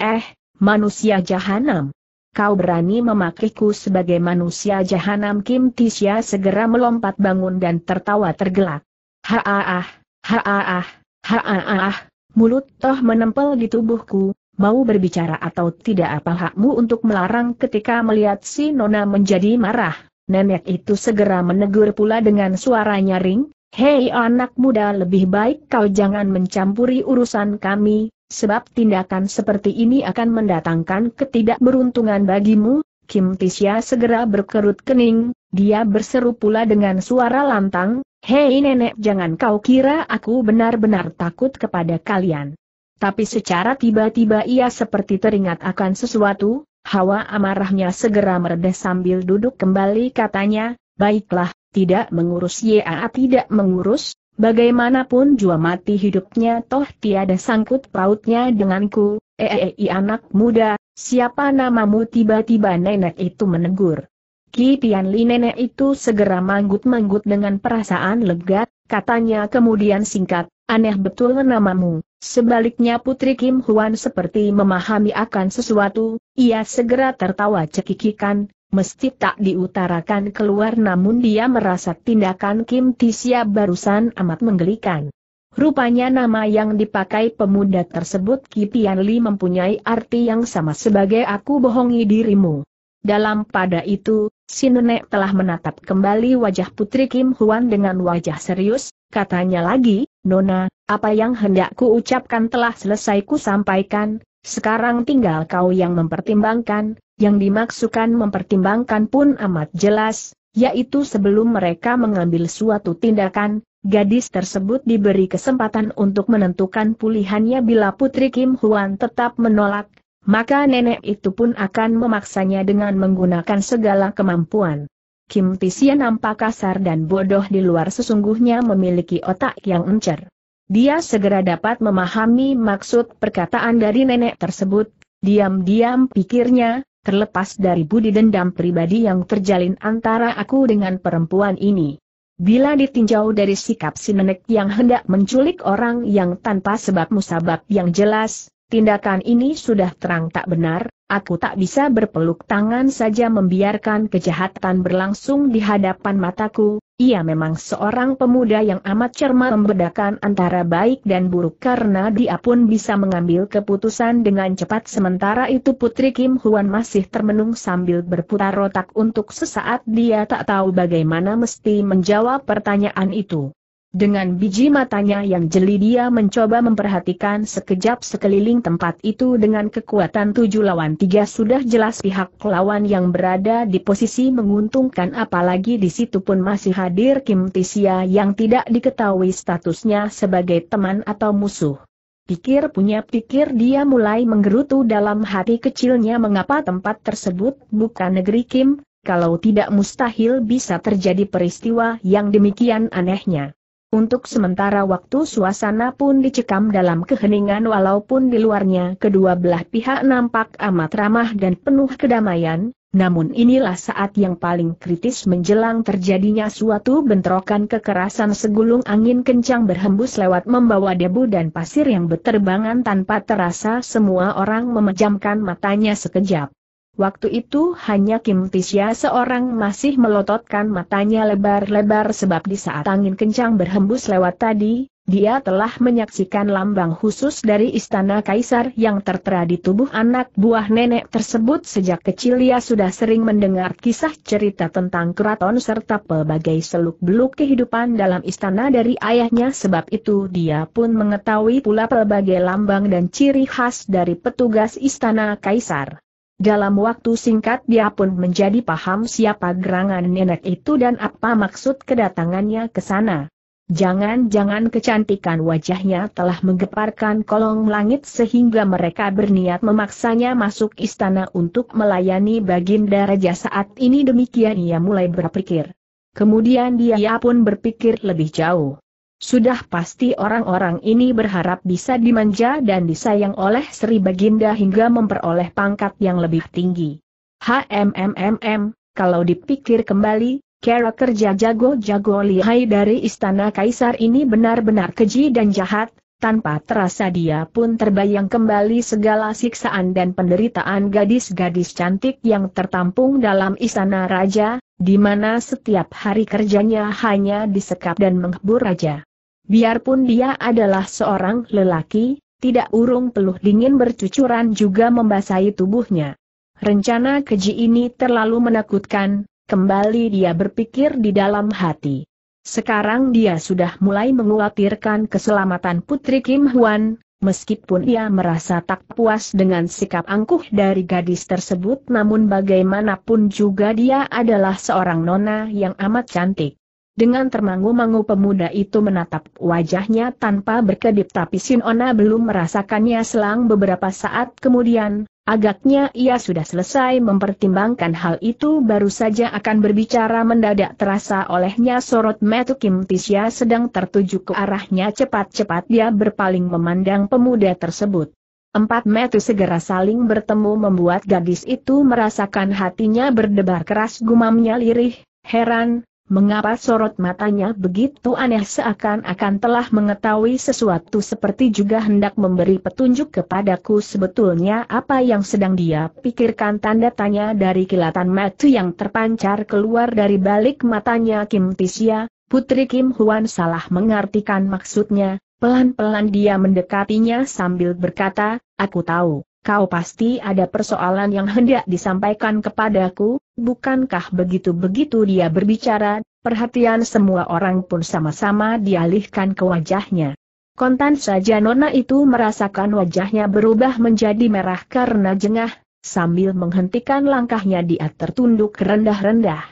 eh, manusia jahanam. Kau berani memakiku sebagai manusia jahanam Kim Tisya segera melompat bangun dan tertawa tergelak. Haaah, ah, haaah, ah, haaah, ah, mulut toh menempel di tubuhku, mau berbicara atau tidak apa hakmu untuk melarang ketika melihat si Nona menjadi marah. Nenek itu segera menegur pula dengan suara nyaring, Hei anak muda lebih baik kau jangan mencampuri urusan kami, sebab tindakan seperti ini akan mendatangkan ketidakberuntungan bagimu. Kim Tisya segera berkerut kening, dia berseru pula dengan suara lantang, Hei nenek jangan kau kira aku benar-benar takut kepada kalian. Tapi secara tiba-tiba ia seperti teringat akan sesuatu, Hawa amarahnya segera meredah sambil duduk kembali katanya, baiklah, tidak mengurus ya, tidak mengurus, bagaimanapun jua mati hidupnya toh tiada sangkut pautnya denganku, eei eh, eh, eh, anak muda, siapa namamu tiba-tiba nenek itu menegur. Ki Tian nenek itu segera manggut-manggut dengan perasaan lega, katanya kemudian singkat, aneh betul namamu, Sebaliknya Putri Kim Huan seperti memahami akan sesuatu, ia segera tertawa cekikikan, mesti tak diutarakan keluar namun dia merasa tindakan Kim Tisia barusan amat menggelikan. Rupanya nama yang dipakai pemuda tersebut Kipian Li mempunyai arti yang sama sebagai aku bohongi dirimu. Dalam pada itu, si nenek telah menatap kembali wajah putri Kim Huan dengan wajah serius, katanya lagi, Nona, apa yang hendak ku ucapkan telah selesai ku sampaikan, sekarang tinggal kau yang mempertimbangkan, yang dimaksudkan mempertimbangkan pun amat jelas, yaitu sebelum mereka mengambil suatu tindakan, gadis tersebut diberi kesempatan untuk menentukan pilihannya bila Putri Kim Huan tetap menolak, maka nenek itu pun akan memaksanya dengan menggunakan segala kemampuan. Kim Tisian nampak kasar dan bodoh di luar sesungguhnya memiliki otak yang encer. Dia segera dapat memahami maksud perkataan dari nenek tersebut, diam-diam pikirnya, terlepas dari budi dendam pribadi yang terjalin antara aku dengan perempuan ini. Bila ditinjau dari sikap si nenek yang hendak menculik orang yang tanpa sebab musabab yang jelas, tindakan ini sudah terang tak benar, aku tak bisa berpeluk tangan saja membiarkan kejahatan berlangsung di hadapan mataku, ia memang seorang pemuda yang amat cermat membedakan antara baik dan buruk karena dia pun bisa mengambil keputusan dengan cepat sementara itu Putri Kim Huan masih termenung sambil berputar otak untuk sesaat dia tak tahu bagaimana mesti menjawab pertanyaan itu. Dengan biji matanya yang jeli dia mencoba memperhatikan sekejap sekeliling tempat itu dengan kekuatan tujuh lawan tiga sudah jelas pihak lawan yang berada di posisi menguntungkan apalagi di situ pun masih hadir Kim Tisia yang tidak diketahui statusnya sebagai teman atau musuh. Pikir punya pikir dia mulai menggerutu dalam hati kecilnya mengapa tempat tersebut bukan negeri Kim, kalau tidak mustahil bisa terjadi peristiwa yang demikian anehnya. Untuk sementara waktu suasana pun dicekam dalam keheningan walaupun di luarnya kedua belah pihak nampak amat ramah dan penuh kedamaian, namun inilah saat yang paling kritis menjelang terjadinya suatu bentrokan kekerasan segulung angin kencang berhembus lewat membawa debu dan pasir yang berterbangan tanpa terasa semua orang memejamkan matanya sekejap. Waktu itu hanya Kim Tisya seorang masih melototkan matanya lebar-lebar sebab di saat angin kencang berhembus lewat tadi, dia telah menyaksikan lambang khusus dari istana kaisar yang tertera di tubuh anak buah nenek tersebut sejak kecil ia sudah sering mendengar kisah cerita tentang keraton serta pelbagai seluk-beluk kehidupan dalam istana dari ayahnya sebab itu dia pun mengetahui pula pelbagai lambang dan ciri khas dari petugas istana kaisar. Dalam waktu singkat dia pun menjadi paham siapa gerangan nenek itu dan apa maksud kedatangannya ke sana. Jangan-jangan kecantikan wajahnya telah menggeparkan kolong langit sehingga mereka berniat memaksanya masuk istana untuk melayani Baginda Raja saat ini demikian ia mulai berpikir. Kemudian dia pun berpikir lebih jauh. Sudah pasti orang-orang ini berharap bisa dimanja dan disayang oleh Sri Baginda hingga memperoleh pangkat yang lebih tinggi. HMMMM, kalau dipikir kembali, kera kerja jago-jago lihai dari istana kaisar ini benar-benar keji dan jahat, tanpa terasa dia pun terbayang kembali segala siksaan dan penderitaan gadis-gadis cantik yang tertampung dalam istana raja, di mana setiap hari kerjanya hanya disekap dan menghibur raja. Biarpun dia adalah seorang lelaki, tidak urung peluh dingin bercucuran juga membasahi tubuhnya. Rencana keji ini terlalu menakutkan, kembali dia berpikir di dalam hati. Sekarang dia sudah mulai mengkhawatirkan keselamatan Putri Kim Hwan. Meskipun ia merasa tak puas dengan sikap angkuh dari gadis tersebut namun bagaimanapun juga dia adalah seorang nona yang amat cantik. Dengan termangu-mangu pemuda itu menatap wajahnya tanpa berkedip tapi Sinona belum merasakannya selang beberapa saat kemudian, Agaknya ia sudah selesai mempertimbangkan hal itu baru saja akan berbicara mendadak terasa olehnya sorot metu Kim Tisya sedang tertuju ke arahnya cepat-cepat dia berpaling memandang pemuda tersebut. Empat metu segera saling bertemu membuat gadis itu merasakan hatinya berdebar keras gumamnya lirih, heran, Mengapa sorot matanya begitu aneh seakan-akan telah mengetahui sesuatu seperti juga hendak memberi petunjuk kepadaku sebetulnya apa yang sedang dia pikirkan tanda tanya dari kilatan mata yang terpancar keluar dari balik matanya Kim Tisya, Putri Kim Huan salah mengartikan maksudnya, pelan-pelan dia mendekatinya sambil berkata, aku tahu. Kau pasti ada persoalan yang hendak disampaikan kepadaku, bukankah begitu-begitu dia berbicara, perhatian semua orang pun sama-sama dialihkan ke wajahnya. Kontan saja Nona itu merasakan wajahnya berubah menjadi merah karena jengah, sambil menghentikan langkahnya dia tertunduk rendah-rendah.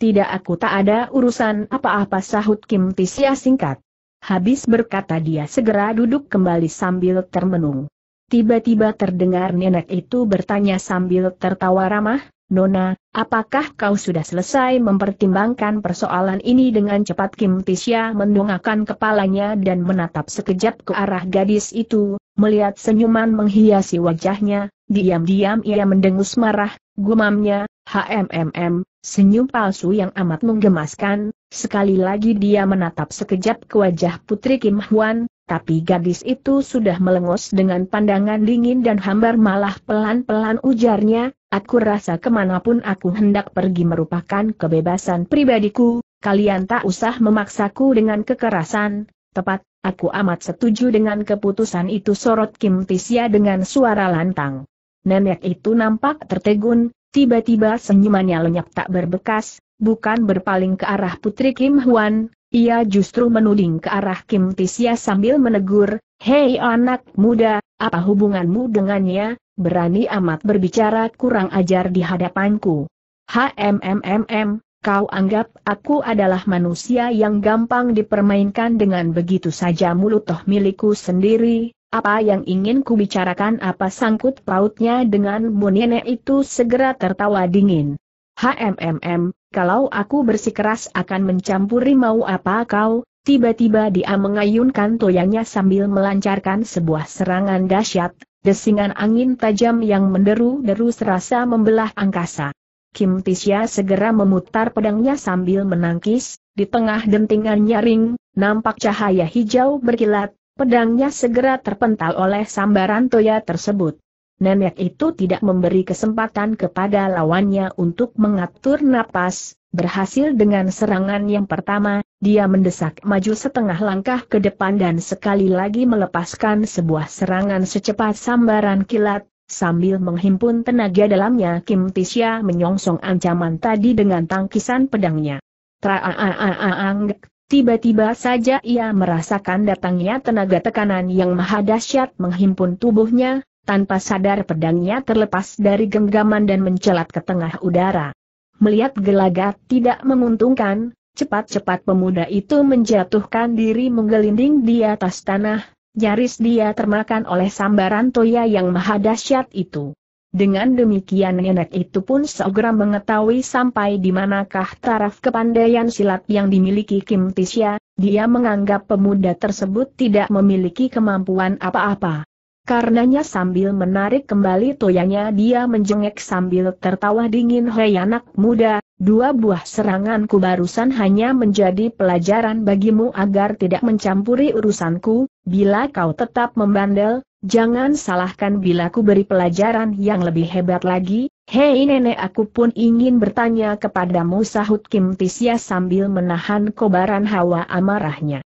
Tidak aku tak ada urusan apa-apa sahut Kim Tisya singkat. Habis berkata dia segera duduk kembali sambil termenung. Tiba-tiba terdengar nenek itu bertanya sambil tertawa ramah, Nona, apakah kau sudah selesai mempertimbangkan persoalan ini dengan cepat Kim Tisya mendongakkan kepalanya dan menatap sekejap ke arah gadis itu, melihat senyuman menghiasi wajahnya, diam-diam ia mendengus marah, gumamnya, HMMM, senyum palsu yang amat menggemaskan, sekali lagi dia menatap sekejap ke wajah Putri Kim Hwan, tapi gadis itu sudah melengos dengan pandangan dingin dan hambar malah pelan-pelan ujarnya, aku rasa kemanapun aku hendak pergi merupakan kebebasan pribadiku, kalian tak usah memaksaku dengan kekerasan, tepat, aku amat setuju dengan keputusan itu sorot Kim Tisya dengan suara lantang. Nenek itu nampak tertegun, tiba-tiba senyumannya lenyap tak berbekas, bukan berpaling ke arah putri Kim Hwan. Ia justru menuding ke arah Kim Tisya sambil menegur, Hei anak muda, apa hubunganmu dengannya, berani amat berbicara kurang ajar di hadapanku. HMMMM, kau anggap aku adalah manusia yang gampang dipermainkan dengan begitu saja mulut toh milikku sendiri, apa yang ingin ku bicarakan? apa sangkut pautnya dengan bu nenek itu segera tertawa dingin. HMMM, kalau aku bersikeras akan mencampuri mau apa kau, tiba-tiba dia mengayunkan toyangnya sambil melancarkan sebuah serangan dahsyat, desingan angin tajam yang menderu-deru serasa membelah angkasa. Kim Tisya segera memutar pedangnya sambil menangkis, di tengah dentingan nyaring, nampak cahaya hijau berkilat, pedangnya segera terpental oleh sambaran toya tersebut nenek itu tidak memberi kesempatan kepada lawannya untuk mengatur napas, berhasil dengan serangan yang pertama, dia mendesak maju setengah langkah ke depan dan sekali lagi melepaskan sebuah serangan secepat sambaran kilat, sambil menghimpun tenaga dalamnya Kim Tisya menyongsong ancaman tadi dengan tangkisan pedangnya. Traaang, Tiba-tiba saja ia merasakan datangnya tenaga tekanan yang maha dahsyat menghimpun tubuhnya, tanpa sadar pedangnya terlepas dari genggaman dan mencelat ke tengah udara. Melihat gelagat tidak menguntungkan, cepat-cepat pemuda itu menjatuhkan diri menggelinding di atas tanah, nyaris dia termakan oleh sambaran toya yang maha dahsyat itu. Dengan demikian nenek itu pun segera mengetahui sampai di manakah taraf kepandaian silat yang dimiliki Kim Tisya, dia menganggap pemuda tersebut tidak memiliki kemampuan apa-apa. Karenanya sambil menarik kembali toyanya dia menjengek sambil tertawa dingin Hei anak muda, dua buah seranganku barusan hanya menjadi pelajaran bagimu agar tidak mencampuri urusanku, bila kau tetap membandel, jangan salahkan bila ku beri pelajaran yang lebih hebat lagi, Hei nenek aku pun ingin bertanya kepadamu sahut Kim Tisya sambil menahan kobaran hawa amarahnya.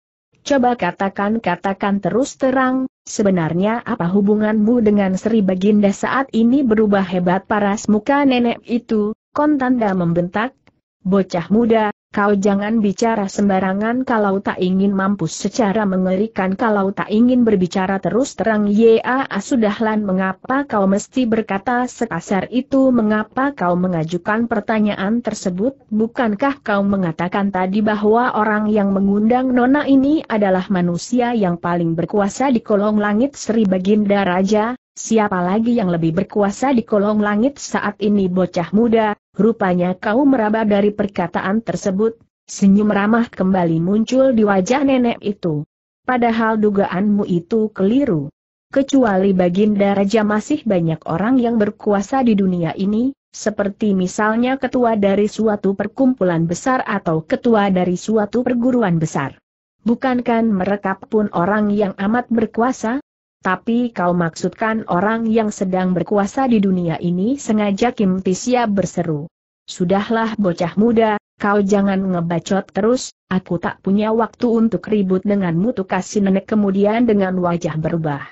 Coba katakan-katakan terus terang, sebenarnya apa hubunganmu dengan Sri Baginda saat ini berubah hebat paras muka nenek itu, kontanda membentak. Bocah muda, Kau jangan bicara sembarangan kalau tak ingin mampus secara mengerikan kalau tak ingin berbicara terus terang Ya sudahlan mengapa kau mesti berkata sekasar itu mengapa kau mengajukan pertanyaan tersebut bukankah kau mengatakan tadi bahwa orang yang mengundang nona ini adalah manusia yang paling berkuasa di kolong langit Sri Baginda Raja, siapa lagi yang lebih berkuasa di kolong langit saat ini bocah muda, Rupanya kau meraba dari perkataan tersebut, senyum ramah kembali muncul di wajah nenek itu. Padahal dugaanmu itu keliru. Kecuali Baginda Raja masih banyak orang yang berkuasa di dunia ini, seperti misalnya ketua dari suatu perkumpulan besar atau ketua dari suatu perguruan besar. Bukankan mereka pun orang yang amat berkuasa, tapi kau maksudkan orang yang sedang berkuasa di dunia ini sengaja Kim Tisya berseru. Sudahlah bocah muda, kau jangan ngebacot terus, aku tak punya waktu untuk ribut denganmu tukasi nenek kemudian dengan wajah berubah.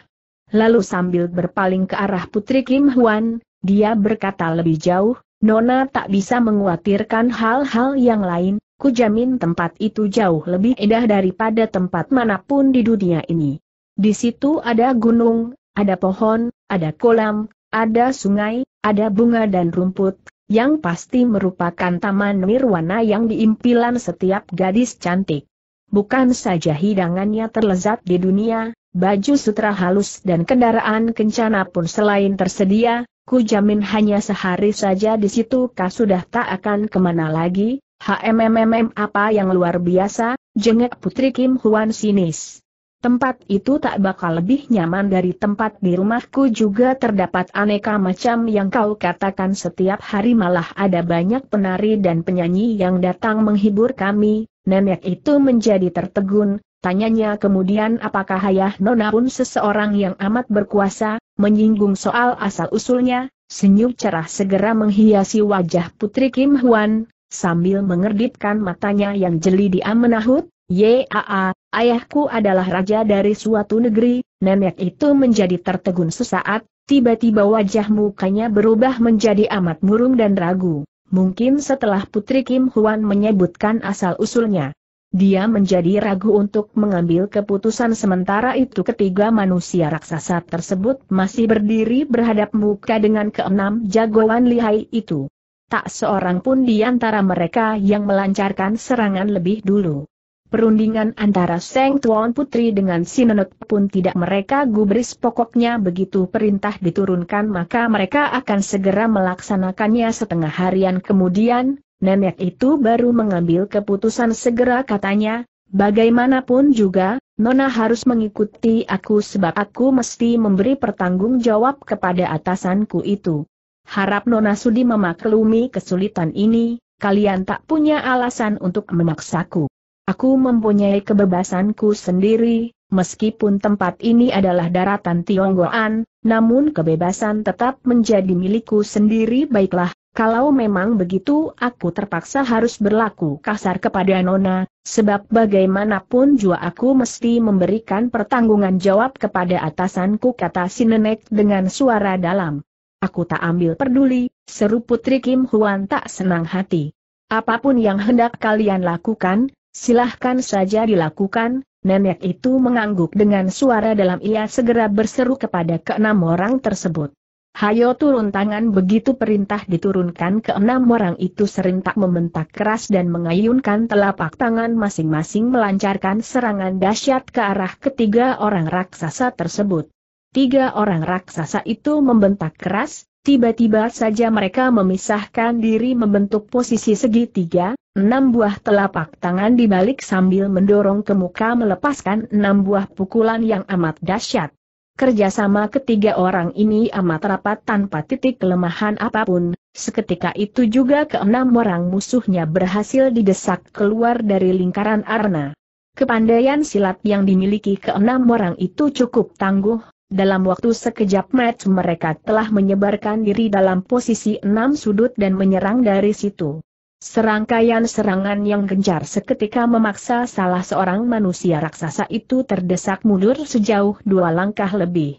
Lalu sambil berpaling ke arah putri Kim Hwan, dia berkata lebih jauh, Nona tak bisa menguatirkan hal-hal yang lain, ku jamin tempat itu jauh lebih indah daripada tempat manapun di dunia ini. Di situ ada gunung, ada pohon, ada kolam, ada sungai, ada bunga dan rumput, yang pasti merupakan taman nirwana yang diimpilan setiap gadis cantik. Bukan saja hidangannya terlezat di dunia, baju sutra halus dan kendaraan kencana pun selain tersedia, ku jamin hanya sehari saja di situ kau sudah tak akan kemana lagi, HMMM apa yang luar biasa, jengek Putri Kim Huan sinis. Tempat itu tak bakal lebih nyaman dari tempat di rumahku juga terdapat aneka macam yang kau katakan setiap hari malah ada banyak penari dan penyanyi yang datang menghibur kami, nenek itu menjadi tertegun, tanyanya kemudian apakah ayah Nona pun seseorang yang amat berkuasa, menyinggung soal asal-usulnya, senyum cerah segera menghiasi wajah putri Kim Hwan, sambil mengerdipkan matanya yang jeli dia menahut, Yaa, Ayahku adalah raja dari suatu negeri, nenek itu menjadi tertegun sesaat, tiba-tiba wajah mukanya berubah menjadi amat murung dan ragu. Mungkin setelah Putri Kim Huan menyebutkan asal-usulnya. Dia menjadi ragu untuk mengambil keputusan sementara itu ketiga manusia raksasa tersebut masih berdiri berhadap muka dengan keenam jagoan lihai itu. Tak seorang pun di antara mereka yang melancarkan serangan lebih dulu. Perundingan antara Seng Tuan Putri dengan Sinonek pun tidak mereka gubris pokoknya begitu perintah diturunkan maka mereka akan segera melaksanakannya setengah harian kemudian, nenek itu baru mengambil keputusan segera katanya, bagaimanapun juga, Nona harus mengikuti aku sebab aku mesti memberi pertanggung jawab kepada atasanku itu. Harap Nona Sudi memaklumi kesulitan ini, kalian tak punya alasan untuk memaksaku. Aku mempunyai kebebasanku sendiri, meskipun tempat ini adalah daratan Tionggoan, namun kebebasan tetap menjadi milikku sendiri baiklah, kalau memang begitu aku terpaksa harus berlaku kasar kepada Nona, sebab bagaimanapun juga aku mesti memberikan pertanggungan jawab kepada atasanku kata si nenek dengan suara dalam. Aku tak ambil peduli, seru Putri Kim Huan tak senang hati. Apapun yang hendak kalian lakukan, Silahkan saja dilakukan, nenek itu mengangguk dengan suara dalam ia segera berseru kepada keenam orang tersebut. Hayo turun tangan begitu perintah diturunkan keenam orang itu serentak membentak keras dan mengayunkan telapak tangan masing-masing melancarkan serangan dahsyat ke arah ketiga orang raksasa tersebut. Tiga orang raksasa itu membentak keras, tiba-tiba saja mereka memisahkan diri membentuk posisi segitiga, enam buah telapak tangan dibalik sambil mendorong ke muka melepaskan enam buah pukulan yang amat dahsyat. Kerjasama ketiga orang ini amat rapat tanpa titik kelemahan apapun, seketika itu juga keenam orang musuhnya berhasil didesak keluar dari lingkaran arna. Kepandaian silat yang dimiliki keenam orang itu cukup tangguh, dalam waktu sekejap match mereka telah menyebarkan diri dalam posisi enam sudut dan menyerang dari situ. Serangkaian serangan yang gencar seketika memaksa salah seorang manusia raksasa itu terdesak mundur sejauh dua langkah lebih.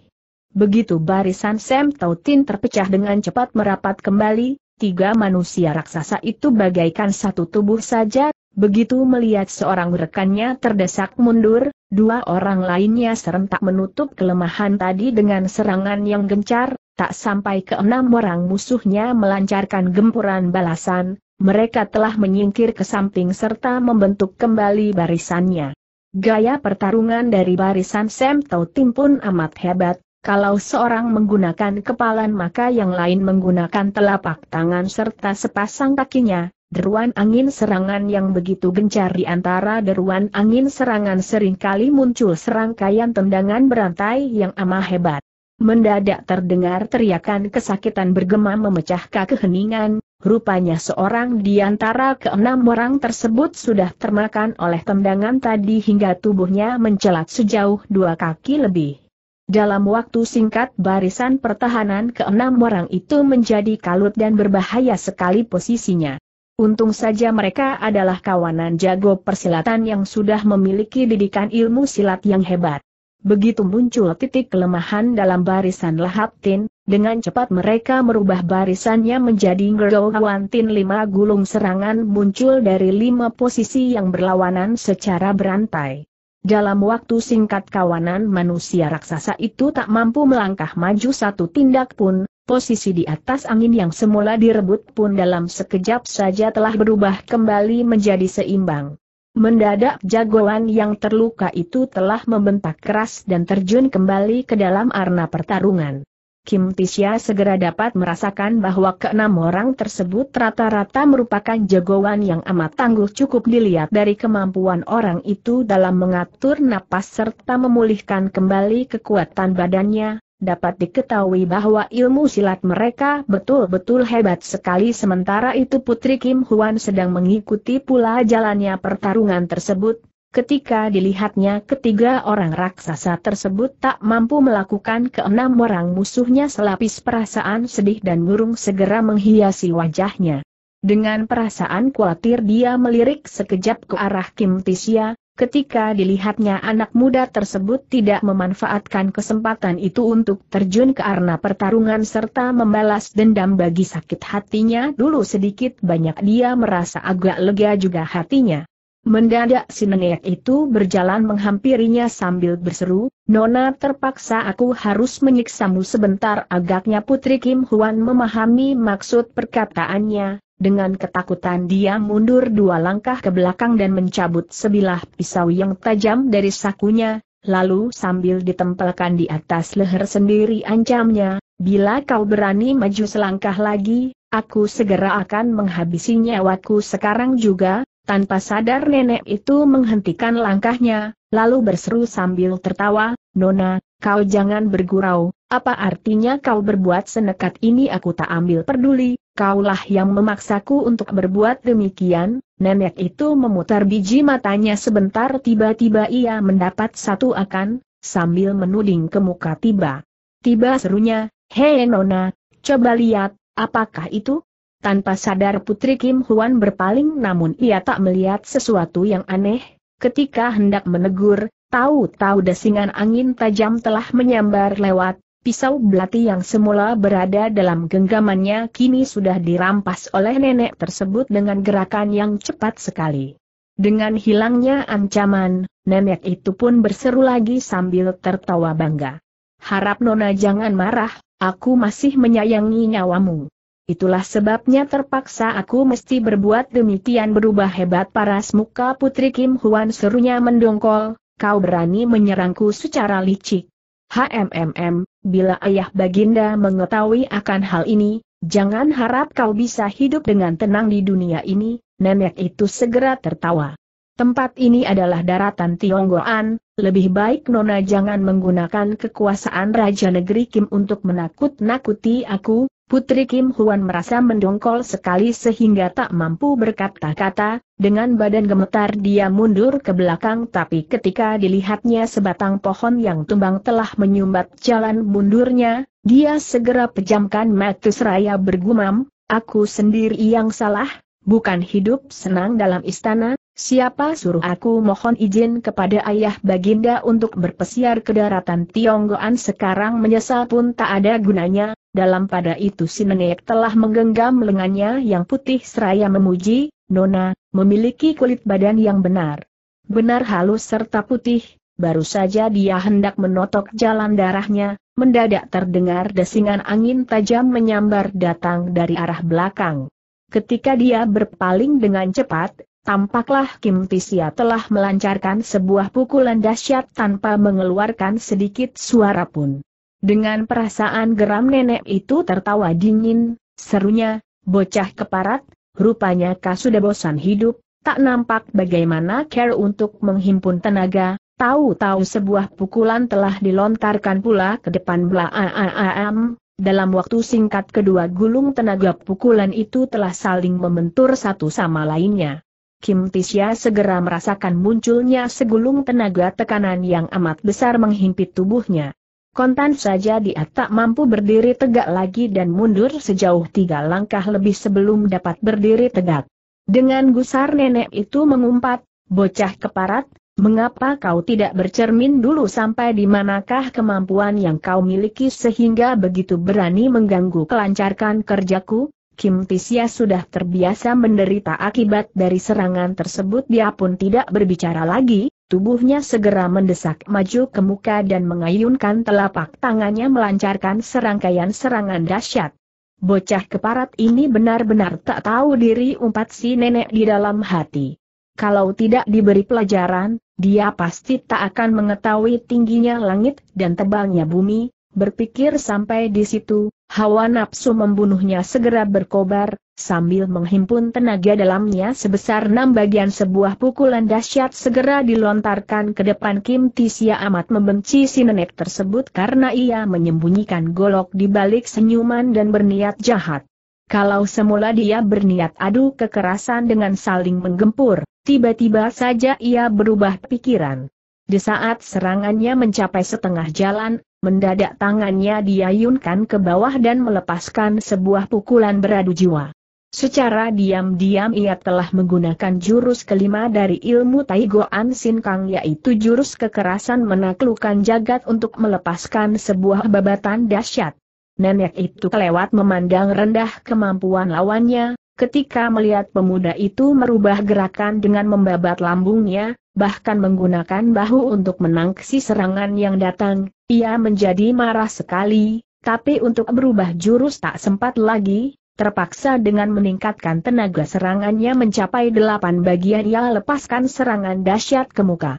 Begitu barisan Sam Tautin terpecah dengan cepat merapat kembali, tiga manusia raksasa itu bagaikan satu tubuh saja, begitu melihat seorang rekannya terdesak mundur, dua orang lainnya serentak menutup kelemahan tadi dengan serangan yang gencar, tak sampai keenam orang musuhnya melancarkan gempuran balasan, mereka telah menyingkir ke samping serta membentuk kembali barisannya. Gaya pertarungan dari barisan Sam Tau Tim pun amat hebat, kalau seorang menggunakan kepalan maka yang lain menggunakan telapak tangan serta sepasang kakinya, deruan angin serangan yang begitu gencar di antara deruan angin serangan seringkali muncul serangkaian tendangan berantai yang amat hebat. Mendadak terdengar teriakan kesakitan bergema memecah keheningan, rupanya seorang di antara keenam orang tersebut sudah termakan oleh tendangan tadi hingga tubuhnya mencelat sejauh dua kaki lebih. Dalam waktu singkat barisan pertahanan keenam orang itu menjadi kalut dan berbahaya sekali posisinya. Untung saja mereka adalah kawanan jago persilatan yang sudah memiliki didikan ilmu silat yang hebat. Begitu muncul titik kelemahan dalam barisan Lahap Tin, dengan cepat mereka merubah barisannya menjadi Ngerdowan Tin lima gulung serangan muncul dari lima posisi yang berlawanan secara berantai. Dalam waktu singkat kawanan manusia raksasa itu tak mampu melangkah maju satu tindak pun, posisi di atas angin yang semula direbut pun dalam sekejap saja telah berubah kembali menjadi seimbang. Mendadak jagoan yang terluka itu telah membentak keras dan terjun kembali ke dalam arena pertarungan. Kim Tisya segera dapat merasakan bahwa keenam orang tersebut rata-rata merupakan jagoan yang amat tangguh cukup dilihat dari kemampuan orang itu dalam mengatur napas serta memulihkan kembali kekuatan badannya, dapat diketahui bahwa ilmu silat mereka betul-betul hebat sekali sementara itu Putri Kim Huan sedang mengikuti pula jalannya pertarungan tersebut. Ketika dilihatnya ketiga orang raksasa tersebut tak mampu melakukan keenam orang musuhnya selapis perasaan sedih dan murung segera menghiasi wajahnya. Dengan perasaan khawatir dia melirik sekejap ke arah Kim Tisya, Ketika dilihatnya anak muda tersebut tidak memanfaatkan kesempatan itu untuk terjun ke arena pertarungan serta membalas dendam bagi sakit hatinya dulu sedikit banyak dia merasa agak lega juga hatinya. Mendadak si nenek itu berjalan menghampirinya sambil berseru, Nona terpaksa aku harus menyiksamu sebentar agaknya Putri Kim Huan memahami maksud perkataannya, dengan ketakutan dia mundur dua langkah ke belakang dan mencabut sebilah pisau yang tajam dari sakunya, lalu sambil ditempelkan di atas leher sendiri ancamnya, bila kau berani maju selangkah lagi, aku segera akan menghabisinya. nyawaku sekarang juga, tanpa sadar nenek itu menghentikan langkahnya, lalu berseru sambil tertawa, Nona, kau jangan bergurau, apa artinya kau berbuat senekat ini aku tak ambil peduli, kaulah yang memaksaku untuk berbuat demikian, nenek itu memutar biji matanya sebentar tiba-tiba ia mendapat satu akan, sambil menuding ke muka tiba. Tiba serunya, hei Nona, coba lihat, apakah itu? Tanpa sadar Putri Kim Huan berpaling namun ia tak melihat sesuatu yang aneh. Ketika hendak menegur, tahu-tahu desingan angin tajam telah menyambar lewat, pisau belati yang semula berada dalam genggamannya kini sudah dirampas oleh nenek tersebut dengan gerakan yang cepat sekali. Dengan hilangnya ancaman, nenek itu pun berseru lagi sambil tertawa bangga. Harap Nona jangan marah, aku masih menyayangi nyawamu. Itulah sebabnya terpaksa aku mesti berbuat demikian berubah hebat paras muka putri Kim Huan serunya mendongkol, kau berani menyerangku secara licik. HMMM, bila ayah baginda mengetahui akan hal ini, jangan harap kau bisa hidup dengan tenang di dunia ini, nenek itu segera tertawa. Tempat ini adalah daratan Tionggoan, lebih baik Nona jangan menggunakan kekuasaan Raja Negeri Kim untuk menakut-nakuti aku, Putri Kim Huan merasa mendongkol sekali sehingga tak mampu berkata-kata, dengan badan gemetar dia mundur ke belakang tapi ketika dilihatnya sebatang pohon yang tumbang telah menyumbat jalan mundurnya, dia segera pejamkan mata seraya bergumam, aku sendiri yang salah, bukan hidup senang dalam istana, siapa suruh aku mohon izin kepada ayah baginda untuk berpesiar ke daratan Tionggoan sekarang menyesal pun tak ada gunanya, dalam pada itu si nenek telah menggenggam lengannya yang putih seraya memuji, Nona, memiliki kulit badan yang benar. Benar halus serta putih, baru saja dia hendak menotok jalan darahnya, mendadak terdengar desingan angin tajam menyambar datang dari arah belakang. Ketika dia berpaling dengan cepat, tampaklah Kim Tisia telah melancarkan sebuah pukulan dahsyat tanpa mengeluarkan sedikit suara pun. Dengan perasaan geram nenek itu tertawa dingin, serunya, bocah keparat, rupanya kau sudah bosan hidup, tak nampak bagaimana care untuk menghimpun tenaga, tahu-tahu sebuah pukulan telah dilontarkan pula ke depan belaaam, dalam waktu singkat kedua gulung tenaga pukulan itu telah saling membentur satu sama lainnya. Kim Tisya segera merasakan munculnya segulung tenaga tekanan yang amat besar menghimpit tubuhnya. Kontan saja dia tak mampu berdiri tegak lagi dan mundur sejauh tiga langkah lebih sebelum dapat berdiri tegak. Dengan gusar nenek itu mengumpat, bocah keparat, mengapa kau tidak bercermin dulu sampai di manakah kemampuan yang kau miliki sehingga begitu berani mengganggu kelancarkan kerjaku? Kim Tisya sudah terbiasa menderita akibat dari serangan tersebut dia pun tidak berbicara lagi, Tubuhnya segera mendesak maju ke muka dan mengayunkan telapak tangannya melancarkan serangkaian serangan dahsyat. Bocah keparat ini benar-benar tak tahu diri umpat si nenek di dalam hati. Kalau tidak diberi pelajaran, dia pasti tak akan mengetahui tingginya langit dan tebalnya bumi, berpikir sampai di situ, hawa nafsu membunuhnya segera berkobar, Sambil menghimpun tenaga dalamnya sebesar enam bagian sebuah pukulan dahsyat segera dilontarkan ke depan Kim Tisia amat membenci si nenek tersebut karena ia menyembunyikan golok di balik senyuman dan berniat jahat. Kalau semula dia berniat adu kekerasan dengan saling menggempur, tiba-tiba saja ia berubah pikiran. Di saat serangannya mencapai setengah jalan, mendadak tangannya diayunkan ke bawah dan melepaskan sebuah pukulan beradu jiwa. Secara diam-diam ia telah menggunakan jurus kelima dari ilmu Taigo Taigoan Kang, yaitu jurus kekerasan menaklukkan jagat untuk melepaskan sebuah babatan dahsyat. Nenek itu kelewat memandang rendah kemampuan lawannya, ketika melihat pemuda itu merubah gerakan dengan membabat lambungnya, bahkan menggunakan bahu untuk menangkisi serangan yang datang, ia menjadi marah sekali, tapi untuk berubah jurus tak sempat lagi, Terpaksa dengan meningkatkan tenaga serangannya mencapai delapan bagian ia lepaskan serangan dahsyat ke muka.